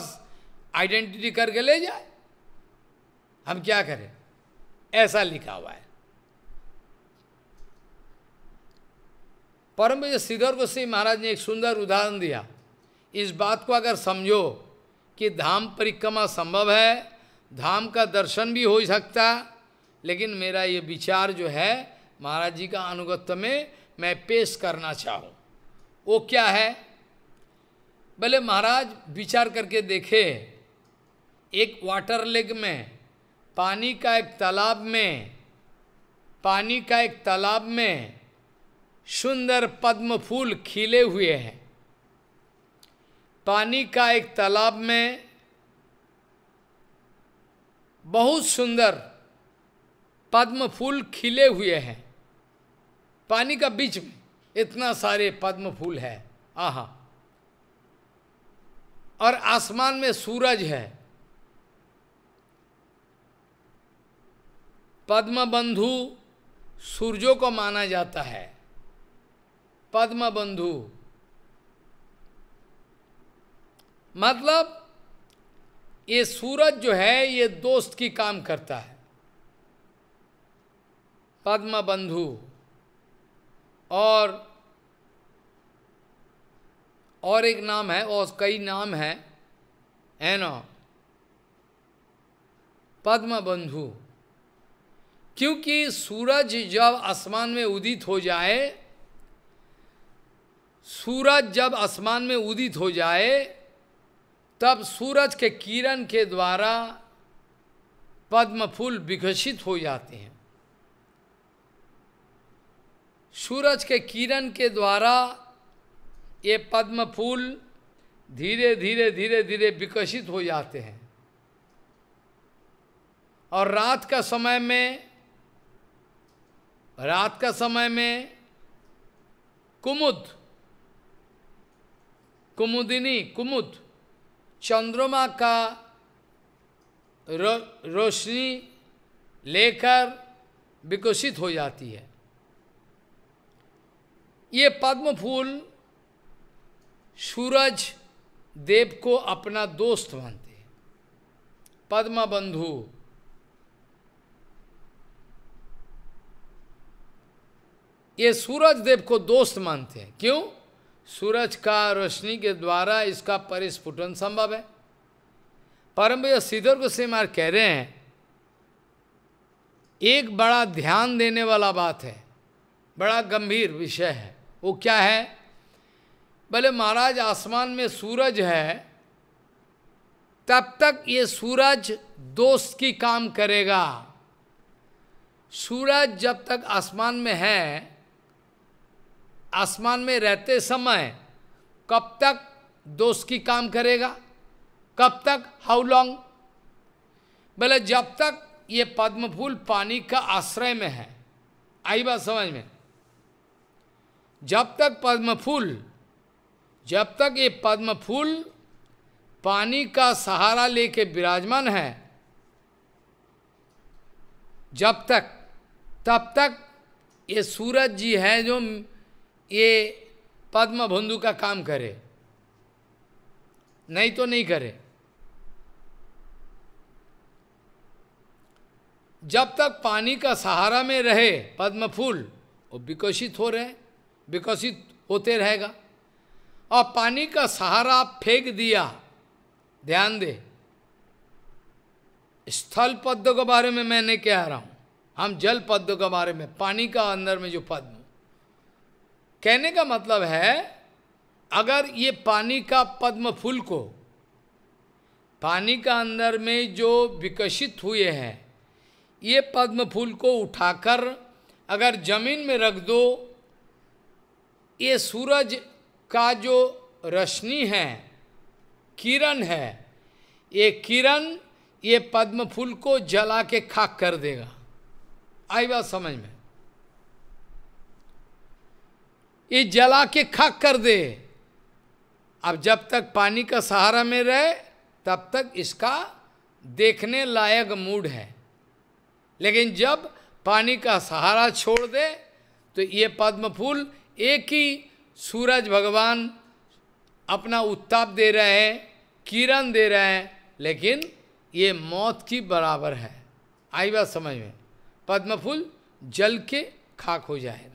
आइडेंटिटी करके ले जाए हम क्या करें ऐसा लिखा हुआ है परम पूज्य श्रीधर गोस्वामी महाराज ने एक सुंदर उदाहरण दिया इस बात को अगर समझो कि धाम परिक्रमा संभव है धाम का दर्शन भी हो सकता लेकिन मेरा ये विचार जो है महाराज जी का अनुगत्य में मैं पेश करना चाहूँ वो क्या है भले महाराज विचार करके देखे एक वाटर लेक में पानी का एक तालाब में पानी का एक तालाब में सुंदर पद्म फूल खिले हुए हैं पानी का एक तालाब में बहुत सुंदर पद्म फूल खिले हुए हैं पानी का बीच में इतना सारे पद्म फूल है आहा और आसमान में सूरज है पद्म बंधु सूर्यों को माना जाता है पद्म बंधु मतलब ये सूरज जो है ये दोस्त की काम करता है पद्म बंधु और और एक नाम है और कई नाम है है ना पद्म बंधु क्योंकि सूरज जब आसमान में उदित हो जाए सूरज जब आसमान में उदित हो जाए तब सूरज के किरण के द्वारा पद्म फूल विकसित हो जाते हैं सूरज के किरण के द्वारा ये पद्म फूल धीरे धीरे धीरे धीरे विकसित हो जाते हैं और रात का समय में रात का समय में कुमुद कुमुदिनी कुमुद चंद्रमा का रो, रोशनी लेकर विकसित हो जाती है ये पद्म फूल सूरज देव को अपना दोस्त मानते हैं पद्म बंधु ये सूरज देव को दोस्त मानते हैं क्यों सूरज का रोशनी के द्वारा इसका परिस्फुटन संभव है परम भैया सीधर को सेमार कह रहे हैं एक बड़ा ध्यान देने वाला बात है बड़ा गंभीर विषय है वो क्या है भले महाराज आसमान में सूरज है तब तक ये सूरज दोस्त की काम करेगा सूरज जब तक आसमान में है आसमान में रहते समय कब तक दोष की काम करेगा कब तक हाउ लॉन्ग बोले जब तक ये पद्म फूल पानी का आश्रय में है आई बात समझ में जब तक पद्म फूल जब तक ये पद्म फूल पानी का सहारा लेके विराजमान है जब तक तब तक ये सूरज जी है जो ये पद्म बंधु का काम करे नहीं तो नहीं करे जब तक पानी का सहारा में रहे पद्म फूल वो विकसित हो रहे विकसित होते रहेगा और पानी का सहारा फेंक दिया ध्यान दे स्थल पद्म के बारे में मैं नहीं कह रहा हूँ हम जल पद्म के बारे में पानी का अंदर में जो पद्म कहने का मतलब है अगर ये पानी का पद्म फूल को पानी का अंदर में जो विकसित हुए हैं ये पद्म फूल को उठाकर अगर जमीन में रख दो ये सूरज का जो रश्मि है किरण है ये किरण ये पद्म फूल को जला के खाक कर देगा आई बात समझ में ये जला के खाक कर दे अब जब तक पानी का सहारा में रहे तब तक इसका देखने लायक मूड है लेकिन जब पानी का सहारा छोड़ दे तो ये पद्म फूल एक ही सूरज भगवान अपना उत्ताप दे रहे हैं किरण दे रहे हैं लेकिन ये मौत की बराबर है आई बात समझ में पद्म फूल जल के खाक हो जाएगा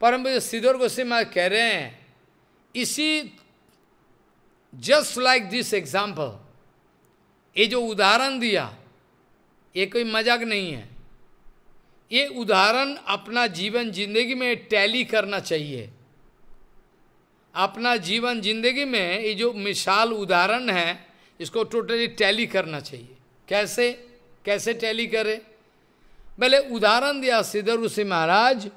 परम सिद्धर गोस्वामी महाराज कह रहे हैं इसी जस्ट लाइक दिस एग्जाम्पल ये जो उदाहरण दिया ये कोई मजाक नहीं है ये उदाहरण अपना जीवन जिंदगी में टैली करना चाहिए अपना जीवन जिंदगी में ये जो मिसाल उदाहरण है इसको टोटली टैली करना चाहिए कैसे कैसे टैली करे भले उदाहरण दिया सिद्धर उसे महाराज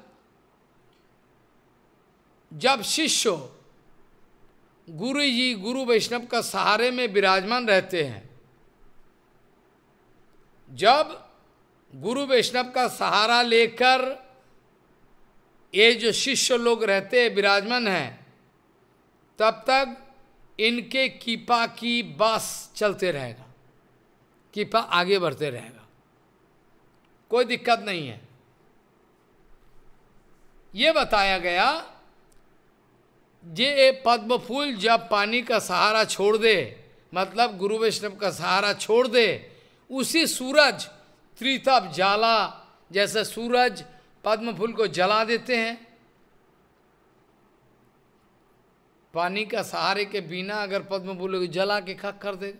जब शिष्य गुरु जी गुरु वैष्णव का सहारे में विराजमान रहते हैं जब गुरु वैष्णव का सहारा लेकर ये जो शिष्य लोग रहते हैं विराजमान हैं तब तक इनके कीपा की बस चलते रहेगा कीपा आगे बढ़ते रहेगा कोई दिक्कत नहीं है ये बताया गया जे पद्म फूल जब पानी का सहारा छोड़ दे मतलब गुरु वैष्णव का सहारा छोड़ दे उसी सूरज त्रिताप जाला जैसे सूरज पद्म फूल को जला देते हैं पानी का सहारे के बिना अगर पद्म फूल को जला के खक कर दे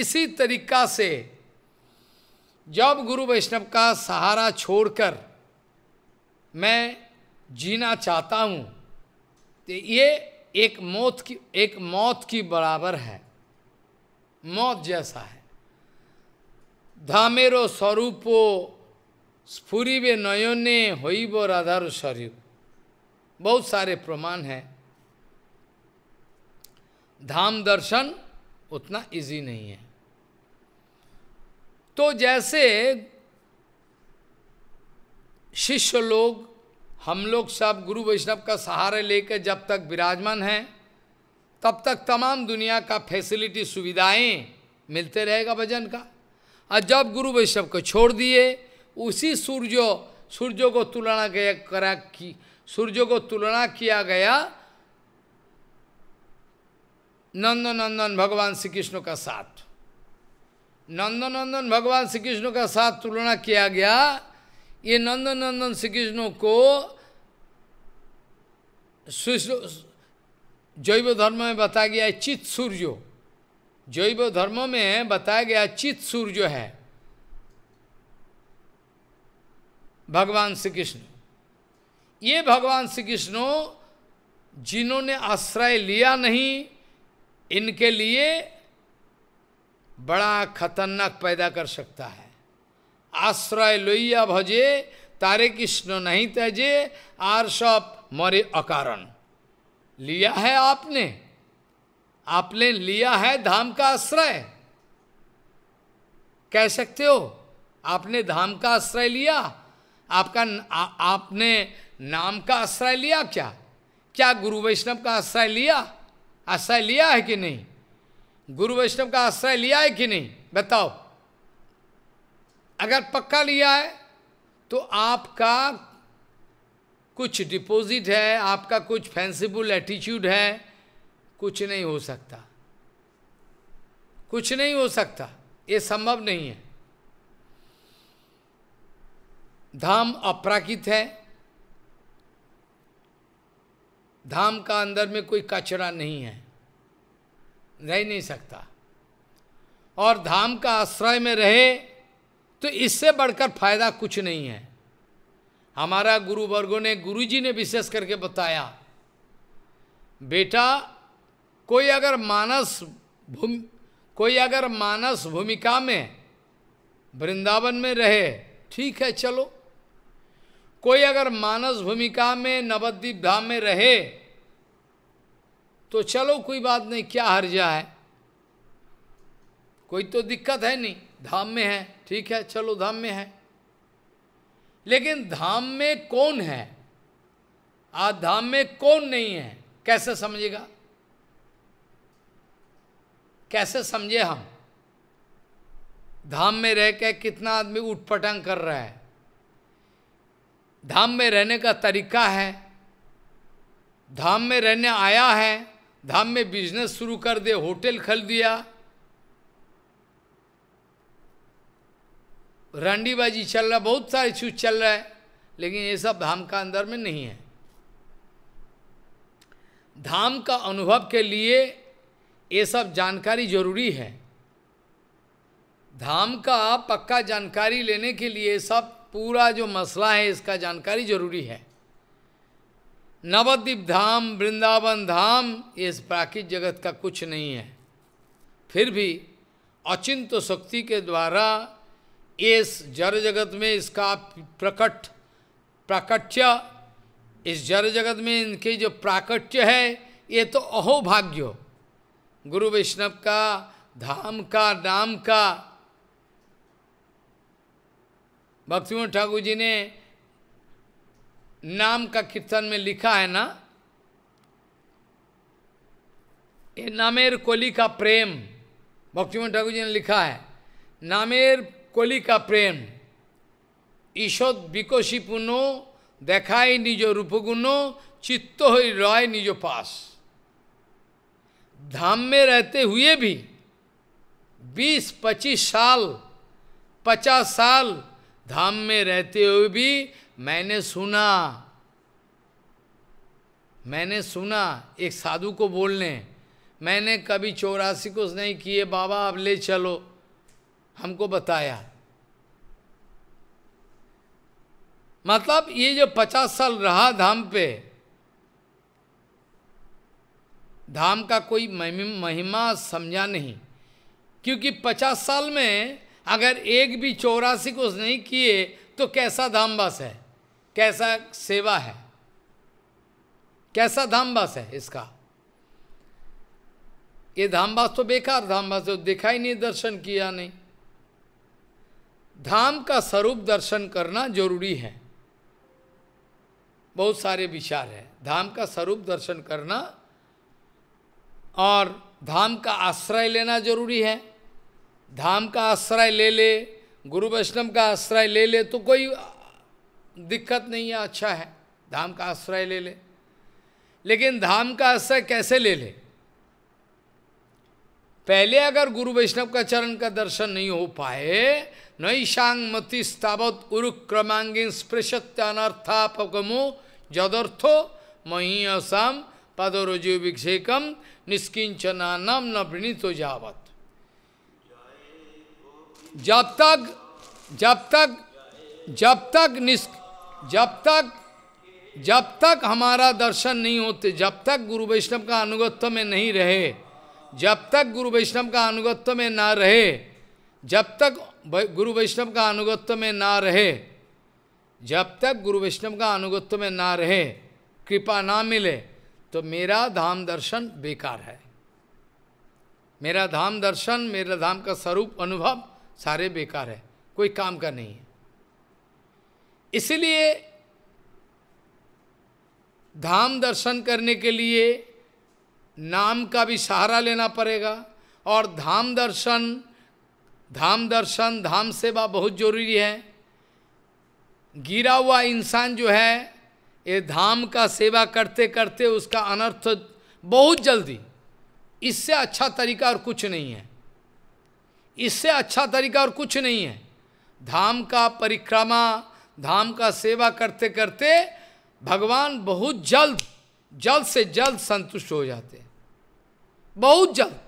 इसी तरीका से जब गुरु वैष्णव का सहारा छोड़कर मैं जीना चाहता हूँ तो ये एक मौत की एक मौत की बराबर है मौत जैसा है धामेरो स्वरूपो स्फूरी स्फुरीवे नयने वो राधारो स्वरूप बहुत सारे प्रमाण हैं धाम दर्शन उतना इजी नहीं है तो जैसे शिष्य लोग हम लोग सब गुरु वैष्णव का सहारे लेकर जब तक विराजमान हैं तब तक तमाम दुनिया का फैसिलिटी सुविधाएं मिलते रहेगा भजन का और जब गुरु वैष्णव को छोड़ दिए उसी सूर्य सूर्य को तुलना गया करा की सूर्य को तुलना किया गया नंदनंदन भगवान श्री कृष्ण का साथ नंदनंदन भगवान श्री कृष्ण का साथ तुलना किया गया ये नंदन नंदन श्री कृष्ण को जैव धर्म में बताया गया है चित सूर्य जैव धर्म में बताया गया चित सूर्य है भगवान श्री कृष्ण ये भगवान श्री कृष्ण जिन्होंने आश्रय लिया नहीं इनके लिए बड़ा खतरनाक पैदा कर सकता है आश्रय लइया भजे तारे कृष्ण नहीं तजे आर सब मरे अकारण लिया है आपने आपने लिया है धाम का आश्रय कह सकते हो आपने धाम का आश्रय लिया आपका आ, आपने नाम का आश्रय लिया क्या क्या गुरु वैष्णव का आश्रय लिया आश्रय लिया है कि नहीं गुरु वैष्णव का आश्रय लिया है कि नहीं बताओ अगर पक्का लिया है तो आपका कुछ डिपॉजिट है आपका कुछ फैंसीबुल एटीट्यूड है कुछ नहीं हो सकता कुछ नहीं हो सकता ये संभव नहीं है धाम अपराकित है धाम का अंदर में कोई कचरा नहीं है रह नहीं सकता और धाम का आश्रय में रहे तो इससे बढ़कर फायदा कुछ नहीं है हमारा गुरु ने गुरु जी ने विशेष करके बताया बेटा कोई अगर मानस भूमि कोई अगर मानस भूमिका में वृंदावन में रहे ठीक है चलो कोई अगर मानस भूमिका में नवद्वीप धाम में रहे तो चलो कोई बात नहीं क्या हर्जा है कोई तो दिक्कत है नहीं धाम में है ठीक है चलो धाम में है लेकिन धाम में कौन है आज धाम में कौन नहीं है कैसे समझेगा कैसे समझे हम धाम में रह के कितना आदमी उठपटंग कर रहा है धाम में रहने का तरीका है धाम में रहने आया है धाम में बिजनेस शुरू कर दे होटल खोल दिया रंडीबाजी चल रहा है बहुत सारे चीज चल रहा है लेकिन ये सब धाम का अंदर में नहीं है धाम का अनुभव के लिए ये सब जानकारी जरूरी है धाम का पक्का जानकारी लेने के लिए सब पूरा जो मसला है इसका जानकारी जरूरी है नवद्वीप धाम वृंदावन धाम ये इस प्राकृत जगत का कुछ नहीं है फिर भी अचिंत शक्ति के द्वारा इस जड़ जगत में इसका प्रकट प्राकट्य इस जड़ जगत में इनके जो प्राकट्य है ये तो अहो भाग्य गुरु वैष्णव का धाम का नाम का भक्तिमोहन ठाकुर जी ने नाम का कीर्तन में लिखा है ना ये नामेर कोली का प्रेम भक्तिमोहन ठाकुर जी ने लिखा है नामेर कली का प्रेम ঈষৎ বিকশিপূর্ণ देखा निज रूपगुण चित्त हो रय निज पास धाम में रहते हुए भी बीस पच्चीस साल पचास साल धाम में रहते हुए भी मैंने सुना मैंने सुना एक साधु को बोलने मैंने कभी चौरासी को नहीं किए बाबा अब ले चलो हमको बताया मतलब ये जो पचास साल रहा धाम पे धाम का कोई महिमा समझा नहीं क्योंकि पचास साल में अगर एक भी चौरासी को नहीं किए तो कैसा धाम बस है कैसा सेवा है कैसा धाम बस है इसका ये धामबास तो बेकार धामवास तो दिखाई नहीं दर्शन किया नहीं धाम का स्वरूप दर्शन करना जरूरी है बहुत सारे विचार हैं धाम का स्वरूप दर्शन करना और धाम का आश्रय लेना जरूरी है धाम का आश्रय ले ले गुरु वैष्णव का आश्रय ले ले तो कोई दिक्कत नहीं है अच्छा है धाम का आश्रय ले ले लेकिन धाम का आश्रय कैसे ले ले पहले अगर गुरु वैष्णव का चरण का दर्शन नहीं हो पाए नैशांग मतिस्तावत उरुक्रमांगिन स्पृशत्यनर्थापगमो जदर्थो मही असाम पदरजीविषेकम निष्किंचनानम न वृणीतो जावत जब तक जब तक जब तक निष्क जब तक जब तक हमारा दर्शन नहीं होते जब तक गुरु वैष्णव का अनुगत्व में नहीं रहे जब तक गुरु वैष्णव का अनुगत्व में ना रहे जब तक गुरु वैष्णव का अनुगत्व में ना रहे जब तक गुरु वैष्णव का अनुगत्व में ना रहे कृपा ना मिले तो मेरा धाम दर्शन बेकार है मेरा धाम दर्शन मेरा धाम का स्वरूप अनुभव सारे बेकार है कोई काम का नहीं है इसलिए धाम दर्शन करने के लिए नाम का भी सहारा लेना पड़ेगा और धाम दर्शन धाम दर्शन धाम सेवा बहुत जरूरी है गिरा हुआ इंसान जो है ये धाम का सेवा करते करते उसका अनर्थ बहुत जल्दी इससे अच्छा तरीका और कुछ नहीं है इससे अच्छा तरीका और कुछ नहीं है धाम का परिक्रमा धाम का सेवा करते करते भगवान बहुत जल्द जल्द से जल्द संतुष्ट हो जाते हैं बहुत जल्द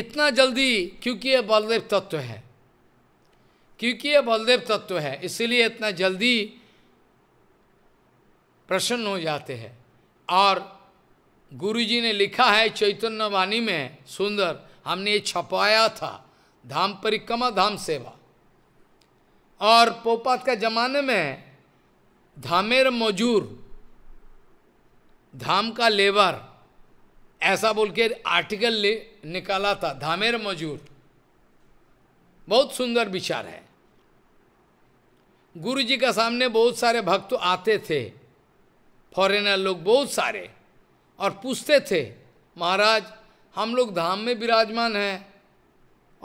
इतना जल्दी क्योंकि ये बलदेव तत्व है क्योंकि ये बलदेव तत्व है इसलिए इतना जल्दी प्रसन्न हो जाते हैं और गुरुजी ने लिखा है चैतन्य वाणी में सुंदर हमने ये छपाया था धाम परिक्रमा धाम सेवा और पोपात का जमाने में धामेर मजूर धाम का लेबर ऐसा बोल के आर्टिकल ले निकाला था धामेर मजूर बहुत सुंदर विचार है गुरु जी का सामने बहुत सारे भक्त आते थे फॉरेनर लोग बहुत सारे और पूछते थे महाराज हम लोग धाम में विराजमान हैं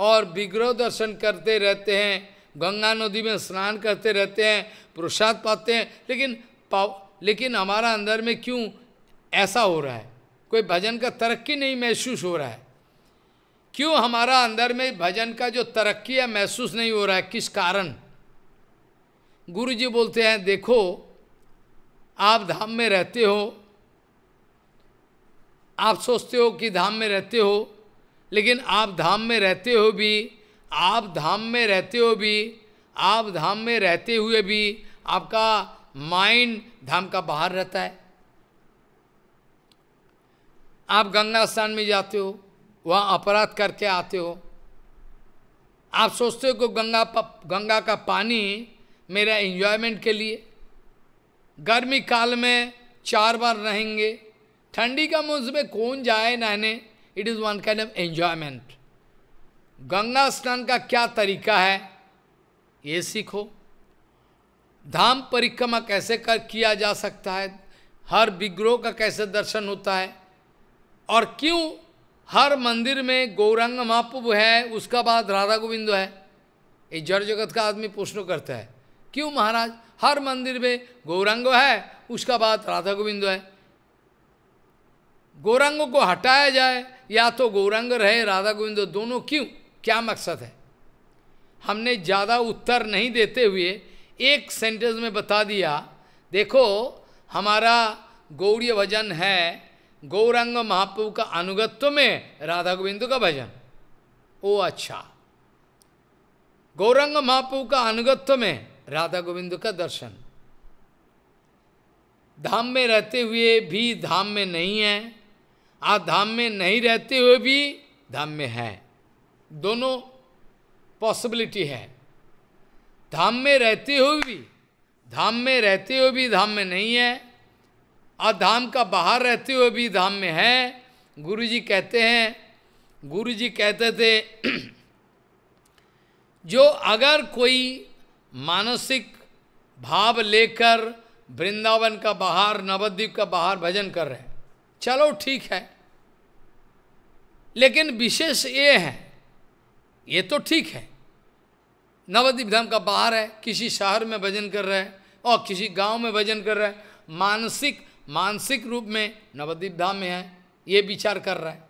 और विग्रह दर्शन करते रहते हैं गंगा नदी में स्नान करते रहते हैं प्रसाद पाते हैं लेकिन पाव लेकिन हमारा अंदर में क्यों ऐसा हो रहा है कोई भजन का तरक्की नहीं महसूस हो रहा है क्यों हमारा अंदर में भजन का जो तरक्की है महसूस नहीं हो रहा है किस कारण गुरु जी बोलते हैं देखो आप धाम में रहते हो आप सोचते हो कि धाम में रहते हो लेकिन आप धाम में रहते हो भी आप धाम में रहते हो भी आप धाम में रहते हुए भी आपका माइंड धाम का बाहर रहता है आप गंगा स्नान में जाते हो वहाँ अपराध करके आते हो आप सोचते हो कि गंगा गंगा का पानी मेरा एंजॉयमेंट के लिए गर्मी काल में चार बार रहेंगे ठंडी का मौसम में कौन जाए नहने it is one kind of enjoyment Ganga स्नान का क्या तरीका है ये सीखो धाम परिक्रमा कैसे कर किया जा सकता है हर विग्रोह का कैसे दर्शन होता है और क्यों हर मंदिर में गौरंग महाप्रभु है उसका बाद राधा गोविंद है ये जड़ जगत का आदमी प्रश्न करता है क्यों महाराज हर मंदिर में गौरंग है उसका बाद राधा गोविंद है गौरंग को हटाया जाए या तो गौरंग रहे राधा गोविंद दोनों क्यों क्या मकसद है हमने ज़्यादा उत्तर नहीं देते हुए एक सेंटेंस में बता दिया देखो हमारा गौरी भजन है गौरांग महाप्रभु का अनुगत्व में राधा गोविंद का भजन ओ अच्छा गौरांग महाप्रभु का अनुगत्व में राधा गोविंद का दर्शन धाम में रहते हुए भी धाम में नहीं है और धाम में नहीं रहते हुए भी धाम में है दोनों पॉसिबिलिटी है धाम में रहते हुए भी धाम में रहते हुए भी धाम में नहीं है और धाम का बाहर रहते हुए भी धाम में है गुरु जी कहते हैं गुरु जी कहते थे जो अगर कोई मानसिक भाव लेकर वृंदावन का बाहर नवद्वीप का बाहर भजन कर रहे हैं चलो ठीक है लेकिन विशेष ये है ये तो ठीक है नवद्वीप धाम का बाहर है किसी शहर में भजन कर रहे हैं और किसी गांव में भजन कर रहे हैं मानसिक मानसिक रूप में नवद्वीप धाम में है ये विचार कर रहा है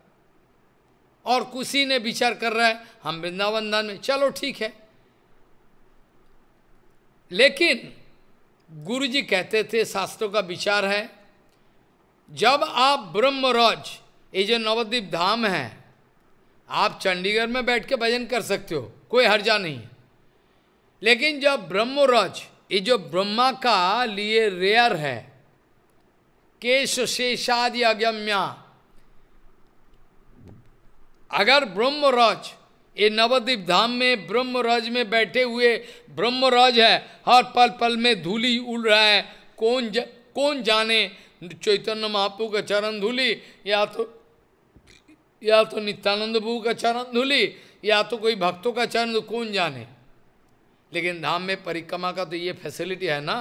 और कुशी ने विचार कर रहा है हम वृंदावन धाम में चलो ठीक है लेकिन गुरु जी कहते थे शास्त्रों का विचार है जब आप ब्रह्मराज ये जो नवद्वीप धाम है आप चंडीगढ़ में बैठ के भजन कर सकते हो कोई हर्जा नहीं है लेकिन जब ब्रह्मराज ये जो ब्रह्मा का लिए रेयर है केश शेषादि अगम्या अगर रज ये नवद्वीप धाम में रज में बैठे हुए रज है हर पल पल में धूली उड़ रहा है कौन जा, कौन जाने चैतन्य महापू का चरण धूली या तो या तो नित्यानंद बहू का चरण धूली या तो कोई भक्तों का चरण कौन जाने लेकिन धाम में परिक्रमा का तो ये फैसिलिटी है ना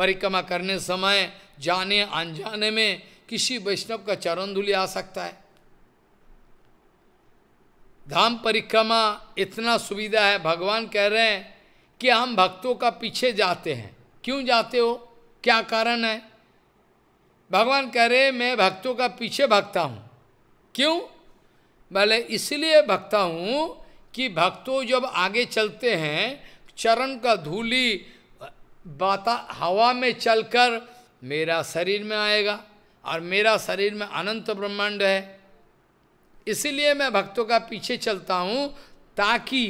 परिक्रमा करने समय जाने अनजाने में किसी वैष्णव का चरण धुली आ सकता है धाम परिक्रमा इतना सुविधा है भगवान कह रहे हैं कि हम भक्तों का पीछे जाते हैं क्यों जाते हो क्या कारण है भगवान कह रहे मैं भक्तों का पीछे भगता हूँ क्यों भले इसलिए भगता हूँ कि भक्तों जब आगे चलते हैं चरण का धूली बाता हवा में चलकर मेरा शरीर में आएगा और मेरा शरीर में अनंत ब्रह्मांड है इसीलिए मैं भक्तों का पीछे चलता हूँ ताकि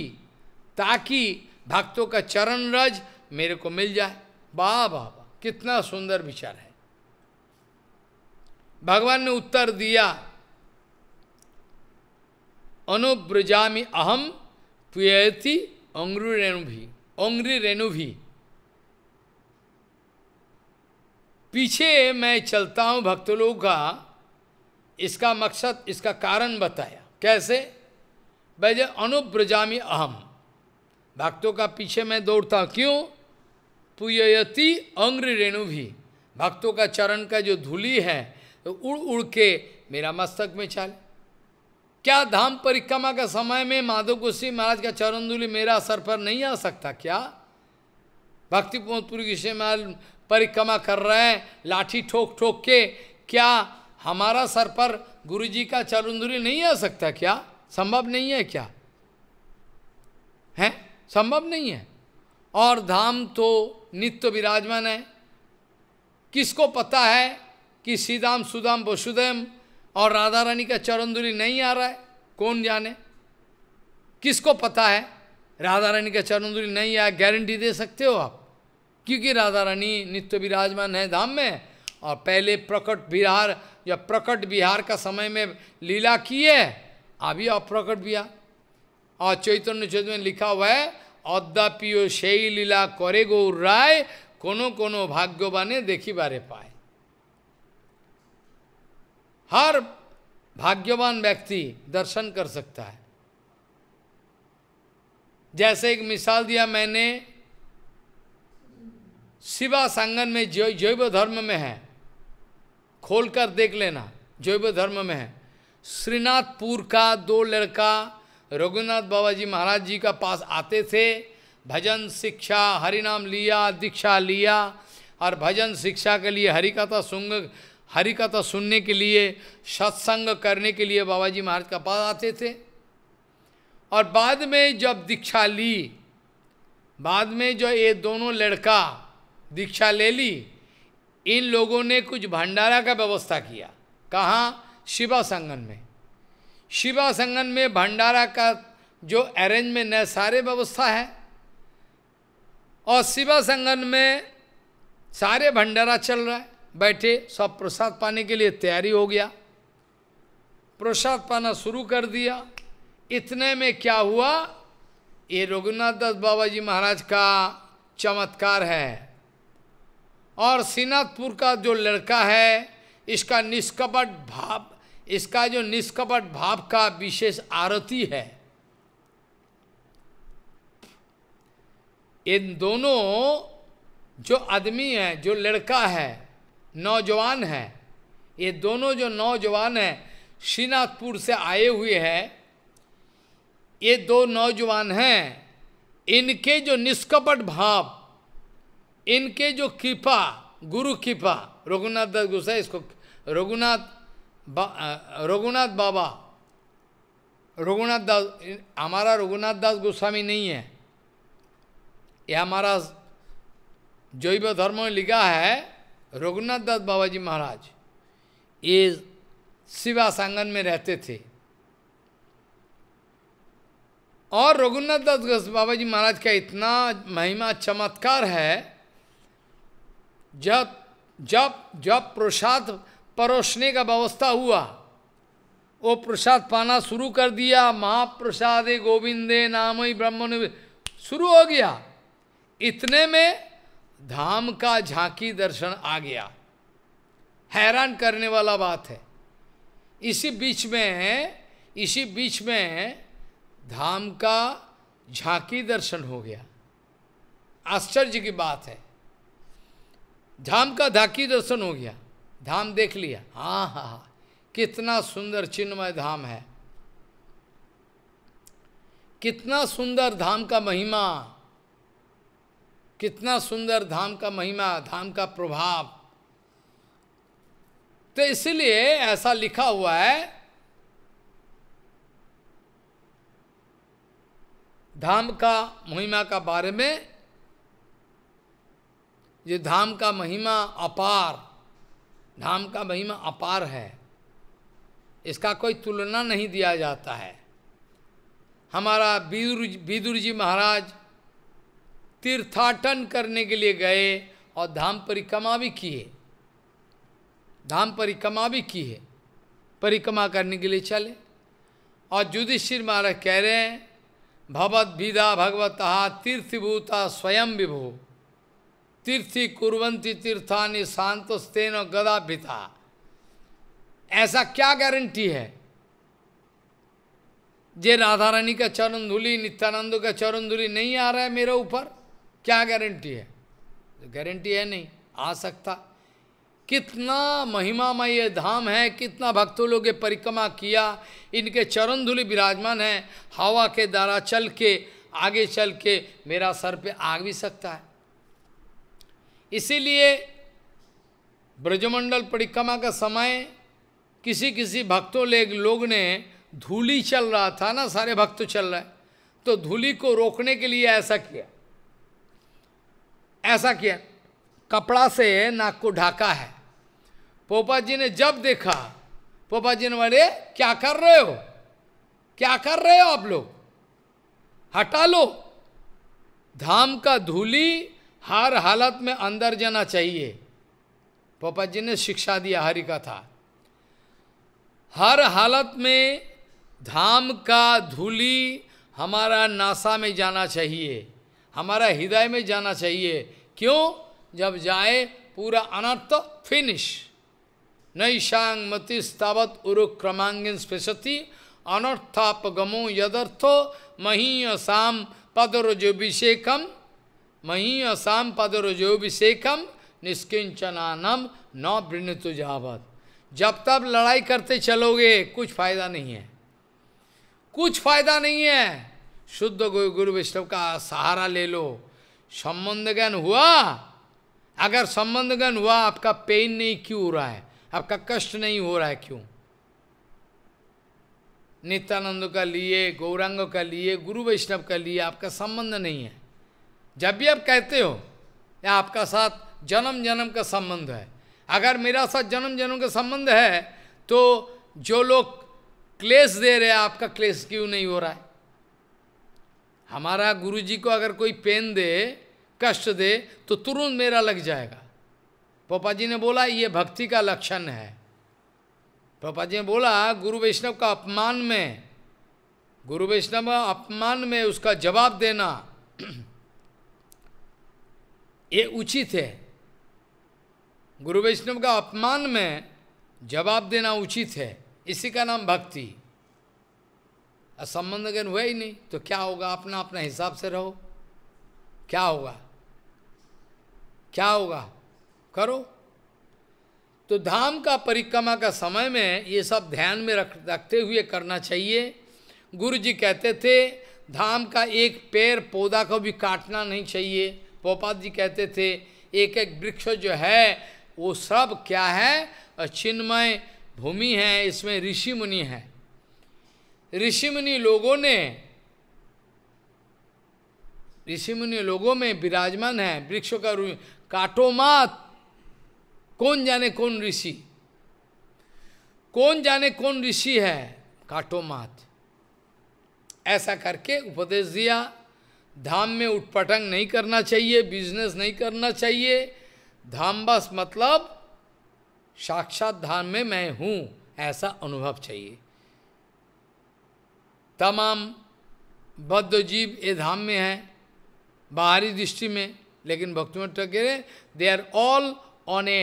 ताकि भक्तों का चरण रज मेरे को मिल जाए वाह वाह कितना सुंदर विचार है भगवान ने उत्तर दिया अनुब्रजामी अहम प्यति अंग्रु रेणु भी अंग्री रेणु भी पीछे मैं चलता हूँ भक्त लोगों का इसका मकसद इसका कारण बताया कैसे जो अनुप्रजामी अहम भक्तों का पीछे मैं दौड़ता क्यों पुयति अंग्र रेणु भी भक्तों का चरण का जो धूली है तो उड़ उड़ के मेरा मस्तक में चले क्या धाम परिक्रमा का समय में माधव गोस्वी महाराज का चरण धूली मेरा सर पर नहीं आ सकता क्या भक्ति मोहपुर महाराज परिक्रमा कर रहे हैं लाठी ठोक ठोक के क्या हमारा सर पर गुरु जी का चरुंदुरी नहीं आ सकता क्या संभव नहीं है क्या है संभव नहीं है और धाम तो नित्य विराजमान है किसको पता है कि सीधाम सुदाम वसुदैम और राधा रानी का चरुंदुरी नहीं आ रहा है कौन जाने किसको पता है राधा रानी का चरुंदुरी नहीं आया गारंटी दे सकते हो आप क्योंकि राधा रानी नित्य विराजमान है धाम में और पहले प्रकट बिहार या प्रकट बिहार का समय में लीला की है अभी अप्रकट विहार और चैतन्य चैत में लिखा हुआ है पियो से लीला करे गौर राय कोनो कोनो भाग्यवाने देखी बारे पाए हर भाग्यवान व्यक्ति दर्शन कर सकता है जैसे एक मिसाल दिया मैंने शिवा संगन में जो जैव धर्म में है खोल कर देख लेना जैव धर्म में है श्रीनाथपुर का दो लड़का रघुनाथ बाबा जी महाराज जी का पास आते थे भजन शिक्षा हरिनाम लिया दीक्षा लिया और भजन शिक्षा के लिए हरिकथा सुंग हरिकथा सुनने के लिए सत्संग करने के लिए बाबा जी महाराज का पास आते थे और बाद में जब दीक्षा ली बाद में जो ये दोनों लड़का दीक्षा ले ली इन लोगों ने कुछ भंडारा का व्यवस्था किया कहाँ शिवा संगन में शिवा संगन में भंडारा का जो अरेंजमेंट है सारे व्यवस्था है और शिवा संगन में सारे भंडारा चल रहा है बैठे सब प्रसाद पाने के लिए तैयारी हो गया प्रसाद पाना शुरू कर दिया इतने में क्या हुआ ये रघुनाथ दास बाबा जी महाराज का चमत्कार है और श्रीनाथपुर का जो लड़का है इसका निष्कपट भाव इसका जो निष्कपट भाव का विशेष आरती है इन दोनों जो आदमी है जो लड़का है नौजवान है ये दोनों जो नौजवान है श्रीनाथपुर से आए हुए हैं ये दो नौजवान हैं इनके जो निष्कपट भाव इनके जो कृपा गुरु कृपा रघुनाथ दास गोसाई इसको रघुनाथ बा, रघुनाथ बाबा रघुनाथ दास हमारा रघुनाथ दास गोस्वामी नहीं है यह हमारा जैव धर्म में लिखा है रघुनाथ दास बाबा जी महाराज ये शिवा सांगन में रहते थे और रघुनाथ दास बाबा जी महाराज का इतना महिमा चमत्कार है जब जब जब प्रसाद परोसने का व्यवस्था हुआ वो प्रसाद पाना शुरू कर दिया महाप्रसाद गोविंदे नाम ही ब्रह्मण शुरू हो गया इतने में धाम का झांकी दर्शन आ गया हैरान करने वाला बात है इसी बीच में इसी बीच में धाम का झांकी दर्शन हो गया आश्चर्य की बात है धाम का धाकी दर्शन हो गया धाम देख लिया हाँ हाँ हाँ कितना सुंदर चिन्मय धाम है कितना सुंदर धाम का महिमा कितना सुंदर धाम का महिमा धाम का प्रभाव तो इसलिए ऐसा लिखा हुआ है धाम का महिमा का बारे में जो धाम का महिमा अपार धाम का महिमा अपार है इसका कोई तुलना नहीं दिया जाता है हमारा बीदुर बीदुर जी महाराज तीर्थाटन करने के लिए गए और धाम परिक्रमा भी किए धाम परिक्रमा भी की है परिक्रमा करने के लिए चले और युधिष्ठिर महाराज कह रहे हैं भगवत विदा भगवत तीर्थभूता स्वयं विभू तीर्थी कुरवंती तीर्थानी शांतोस्तेन और गदा पिता ऐसा क्या गारंटी है जे राधा रानी का चरण धूली नित्यानंद का चरण धूली नहीं आ रहा है मेरे ऊपर क्या गारंटी है गारंटी तो है नहीं आ सकता कितना महिमामय ये धाम है कितना भक्तों लोग परिक्रमा किया इनके चरण धूलि विराजमान है हवा के द्वारा चल के आगे चल के मेरा सर पे आग भी सकता है इसीलिए ब्रजमंडल परिक्रमा का समय किसी किसी भक्तों ले लोग ने धूली चल रहा था ना सारे भक्त तो चल रहे तो धूली को रोकने के लिए ऐसा किया ऐसा किया कपड़ा से नाक को ढाका है पोपा जी ने जब देखा पोपा जी ने बोले क्या कर रहे हो क्या कर रहे हो आप लोग हटा लो धाम का धूली हर हालत में अंदर जाना चाहिए पोपा जी ने शिक्षा दिया हरि कथा हर हालत में धाम का धूली हमारा नासा में जाना चाहिए हमारा हृदय में जाना चाहिए क्यों जब जाए पूरा अनर्थ फिनिश नैशांग मतिस्तावत उरुक्रमांगिन स्पेशति अनर्थापगमो यदर्थो मही असाम पदरजोभिषेकम मही असाम अभिषेकम निष्किंचनानम न वृणतु जावत जब तब लड़ाई करते चलोगे कुछ फायदा नहीं है कुछ फायदा नहीं है शुद्ध गुरु वैष्णव का सहारा ले लो संबंध ज्ञान हुआ अगर संबंध ज्ञान हुआ आपका पेन नहीं क्यों हो रहा है आपका कष्ट नहीं हो रहा है क्यों नित्यानंद का लिए गौरांग का लिए गुरु वैष्णव का लिए आपका संबंध नहीं है जब भी आप कहते हो या आपका साथ जन्म जन्म का संबंध है अगर मेरा साथ जन्म जन्म का संबंध है तो जो लोग क्लेश दे रहे हैं आपका क्लेश क्यों नहीं हो रहा है हमारा गुरु जी को अगर कोई पेन दे कष्ट दे तो तुरंत मेरा लग जाएगा पापा जी ने बोला ये भक्ति का लक्षण है पापा जी ने बोला गुरु वैष्णव का अपमान में गुरु वैष्णव अपमान में उसका जवाब देना ये उचित है गुरु वैष्णव का अपमान में जवाब देना उचित है इसी का नाम भक्ति संबंध अगर हुआ ही नहीं तो क्या होगा अपना अपना हिसाब से रहो क्या होगा क्या होगा करो तो धाम का परिक्रमा का समय में ये सब ध्यान में रख रखते हुए करना चाहिए गुरु जी कहते थे धाम का एक पेड़ पौधा को भी काटना नहीं चाहिए पोपाद जी कहते थे एक एक वृक्ष जो है वो सब क्या है अचिन्मय भूमि है इसमें ऋषि मुनि है ऋषि मुनि लोगों ने ऋषि मुनि लोगों में विराजमान है वृक्षों का काटो मात कौन जाने कौन ऋषि कौन जाने कौन ऋषि है काटो मात ऐसा करके उपदेश दिया धाम में उठपटंग नहीं करना चाहिए बिजनेस नहीं करना चाहिए धाम बस मतलब साक्षात धाम में मैं हूँ ऐसा अनुभव चाहिए तमाम बद्ध जीव ये धाम में हैं बाहरी दृष्टि में लेकिन भक्तों में कह रहे they are all on a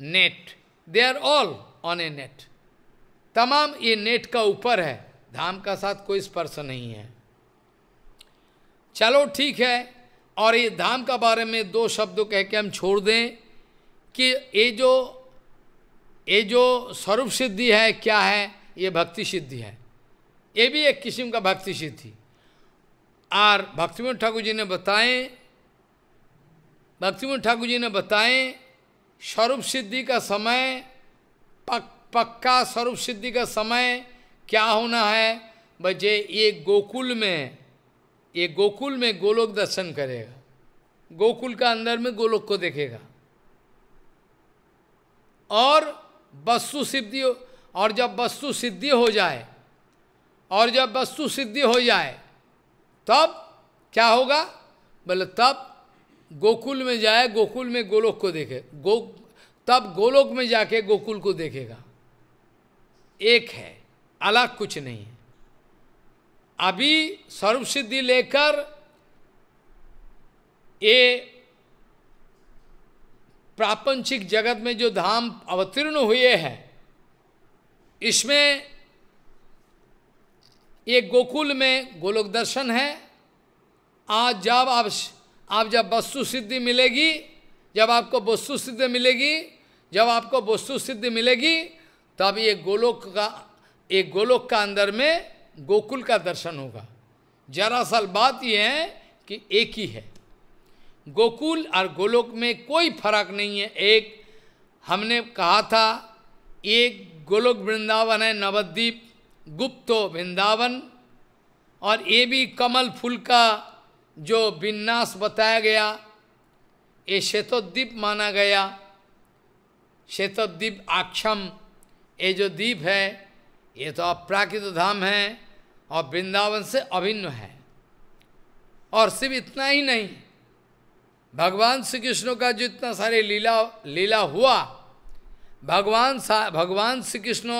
net they are all on a net तमाम ये नेट का ऊपर है धाम का साथ कोई स्पर्श नहीं है चलो ठीक है और ये धाम का बारे में दो शब्द कह के हम छोड़ दें कि ये जो ये जो स्वरूप सिद्धि है क्या है ये भक्ति सिद्धि है ये भी एक किस्म का भक्ति सिद्धि और भक्तिमोहन ठाकुर जी ने बताएं भक्तिमोहन ठाकुर जी ने बताएं स्वरूप सिद्धि का समय पक पक्का स्वरूप सिद्धि का समय क्या होना है बजे ये गोकुल में ये गोकुल में गोलोक दर्शन करेगा गोकुल का अंदर में गोलोक को देखेगा और वस्तु सिद्धि और जब वस्तु सिद्धि हो जाए और जब वस्तु सिद्धि हो जाए तब क्या होगा बोले तब गोकुल में जाए गोकुल में गोलोक को देखे गो तब गोलोक में जाके गोकुल को देखेगा एक है अलग कुछ नहीं है अभी सर्व सिद्धि लेकर ये प्रापंचिक जगत में जो धाम अवतीर्ण हुए हैं इसमें ये गोकुल में गोलोक दर्शन है आज जब आप आप जब वस्तु सिद्धि मिलेगी जब आपको वस्तु सिद्धि मिलेगी जब आपको वस्तु सिद्धि मिलेगी तब ये गोलोक का एक गोलोक का अंदर में गोकुल का दर्शन होगा जरा साल बात यह है कि एक ही है गोकुल और गोलोक में कोई फर्क नहीं है एक हमने कहा था एक गोलोक वृंदावन है नवद्वीप गुप्तो वृंदावन और ये भी कमल फूल का जो विन्यास बताया गया ये श्वेतोद्वीप माना गया श्वेतोद्वीप आक्षम ये जो द्वीप है ये तो अप्राकृत धाम है और वृंदावन से अभिन्न है और सिर्फ इतना ही नहीं भगवान श्री कृष्ण का जितना सारे लीला लीला हुआ भगवान सा भगवान श्री कृष्ण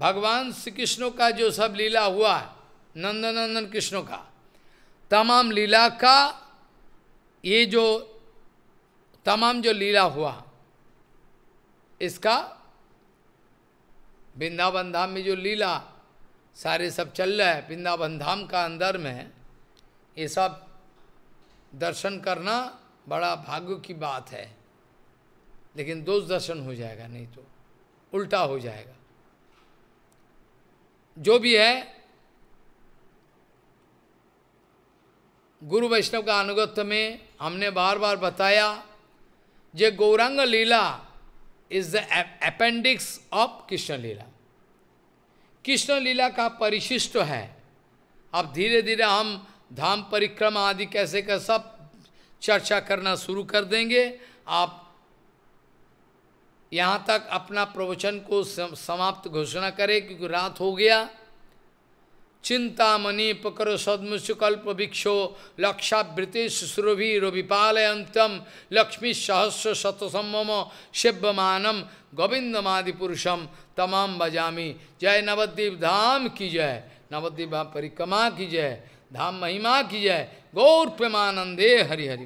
भगवान श्री कृष्ण का जो सब लीला हुआ नंदनंदन कृष्ण का तमाम लीला का ये जो तमाम जो लीला हुआ इसका वृंदावन धाम में जो लीला सारे सब चल रहे हैं वृंदावन धाम का अंदर में ये सब दर्शन करना बड़ा भाग्य की बात है लेकिन दोष दर्शन हो जाएगा नहीं तो उल्टा हो जाएगा जो भी है गुरु वैष्णव का अनुगत्य में हमने बार बार बताया जे गौरांग लीला is the appendix of Krishna लीला कृष्ण लीला का परिशिष्ट है अब धीरे धीरे हम धाम परिक्रमा आदि कैसे का सब चर्चा करना शुरू कर देंगे आप यहाँ तक अपना प्रवचन को समाप्त घोषणा करें क्योंकि रात हो गया पकड़ो सदमुष कल्प भिक्षो लक्षावृत्ति शुश्रुभि अंतम लक्ष्मी सहस्र शतसम शिवमानम गोविंदमादिपुरुषम तमाम बजामी जय नवद्वीप धाम की जय नवद्वीप परिक्रमा की जय धाम महिमा की जय गौर प्रेमानंदे हरिहरि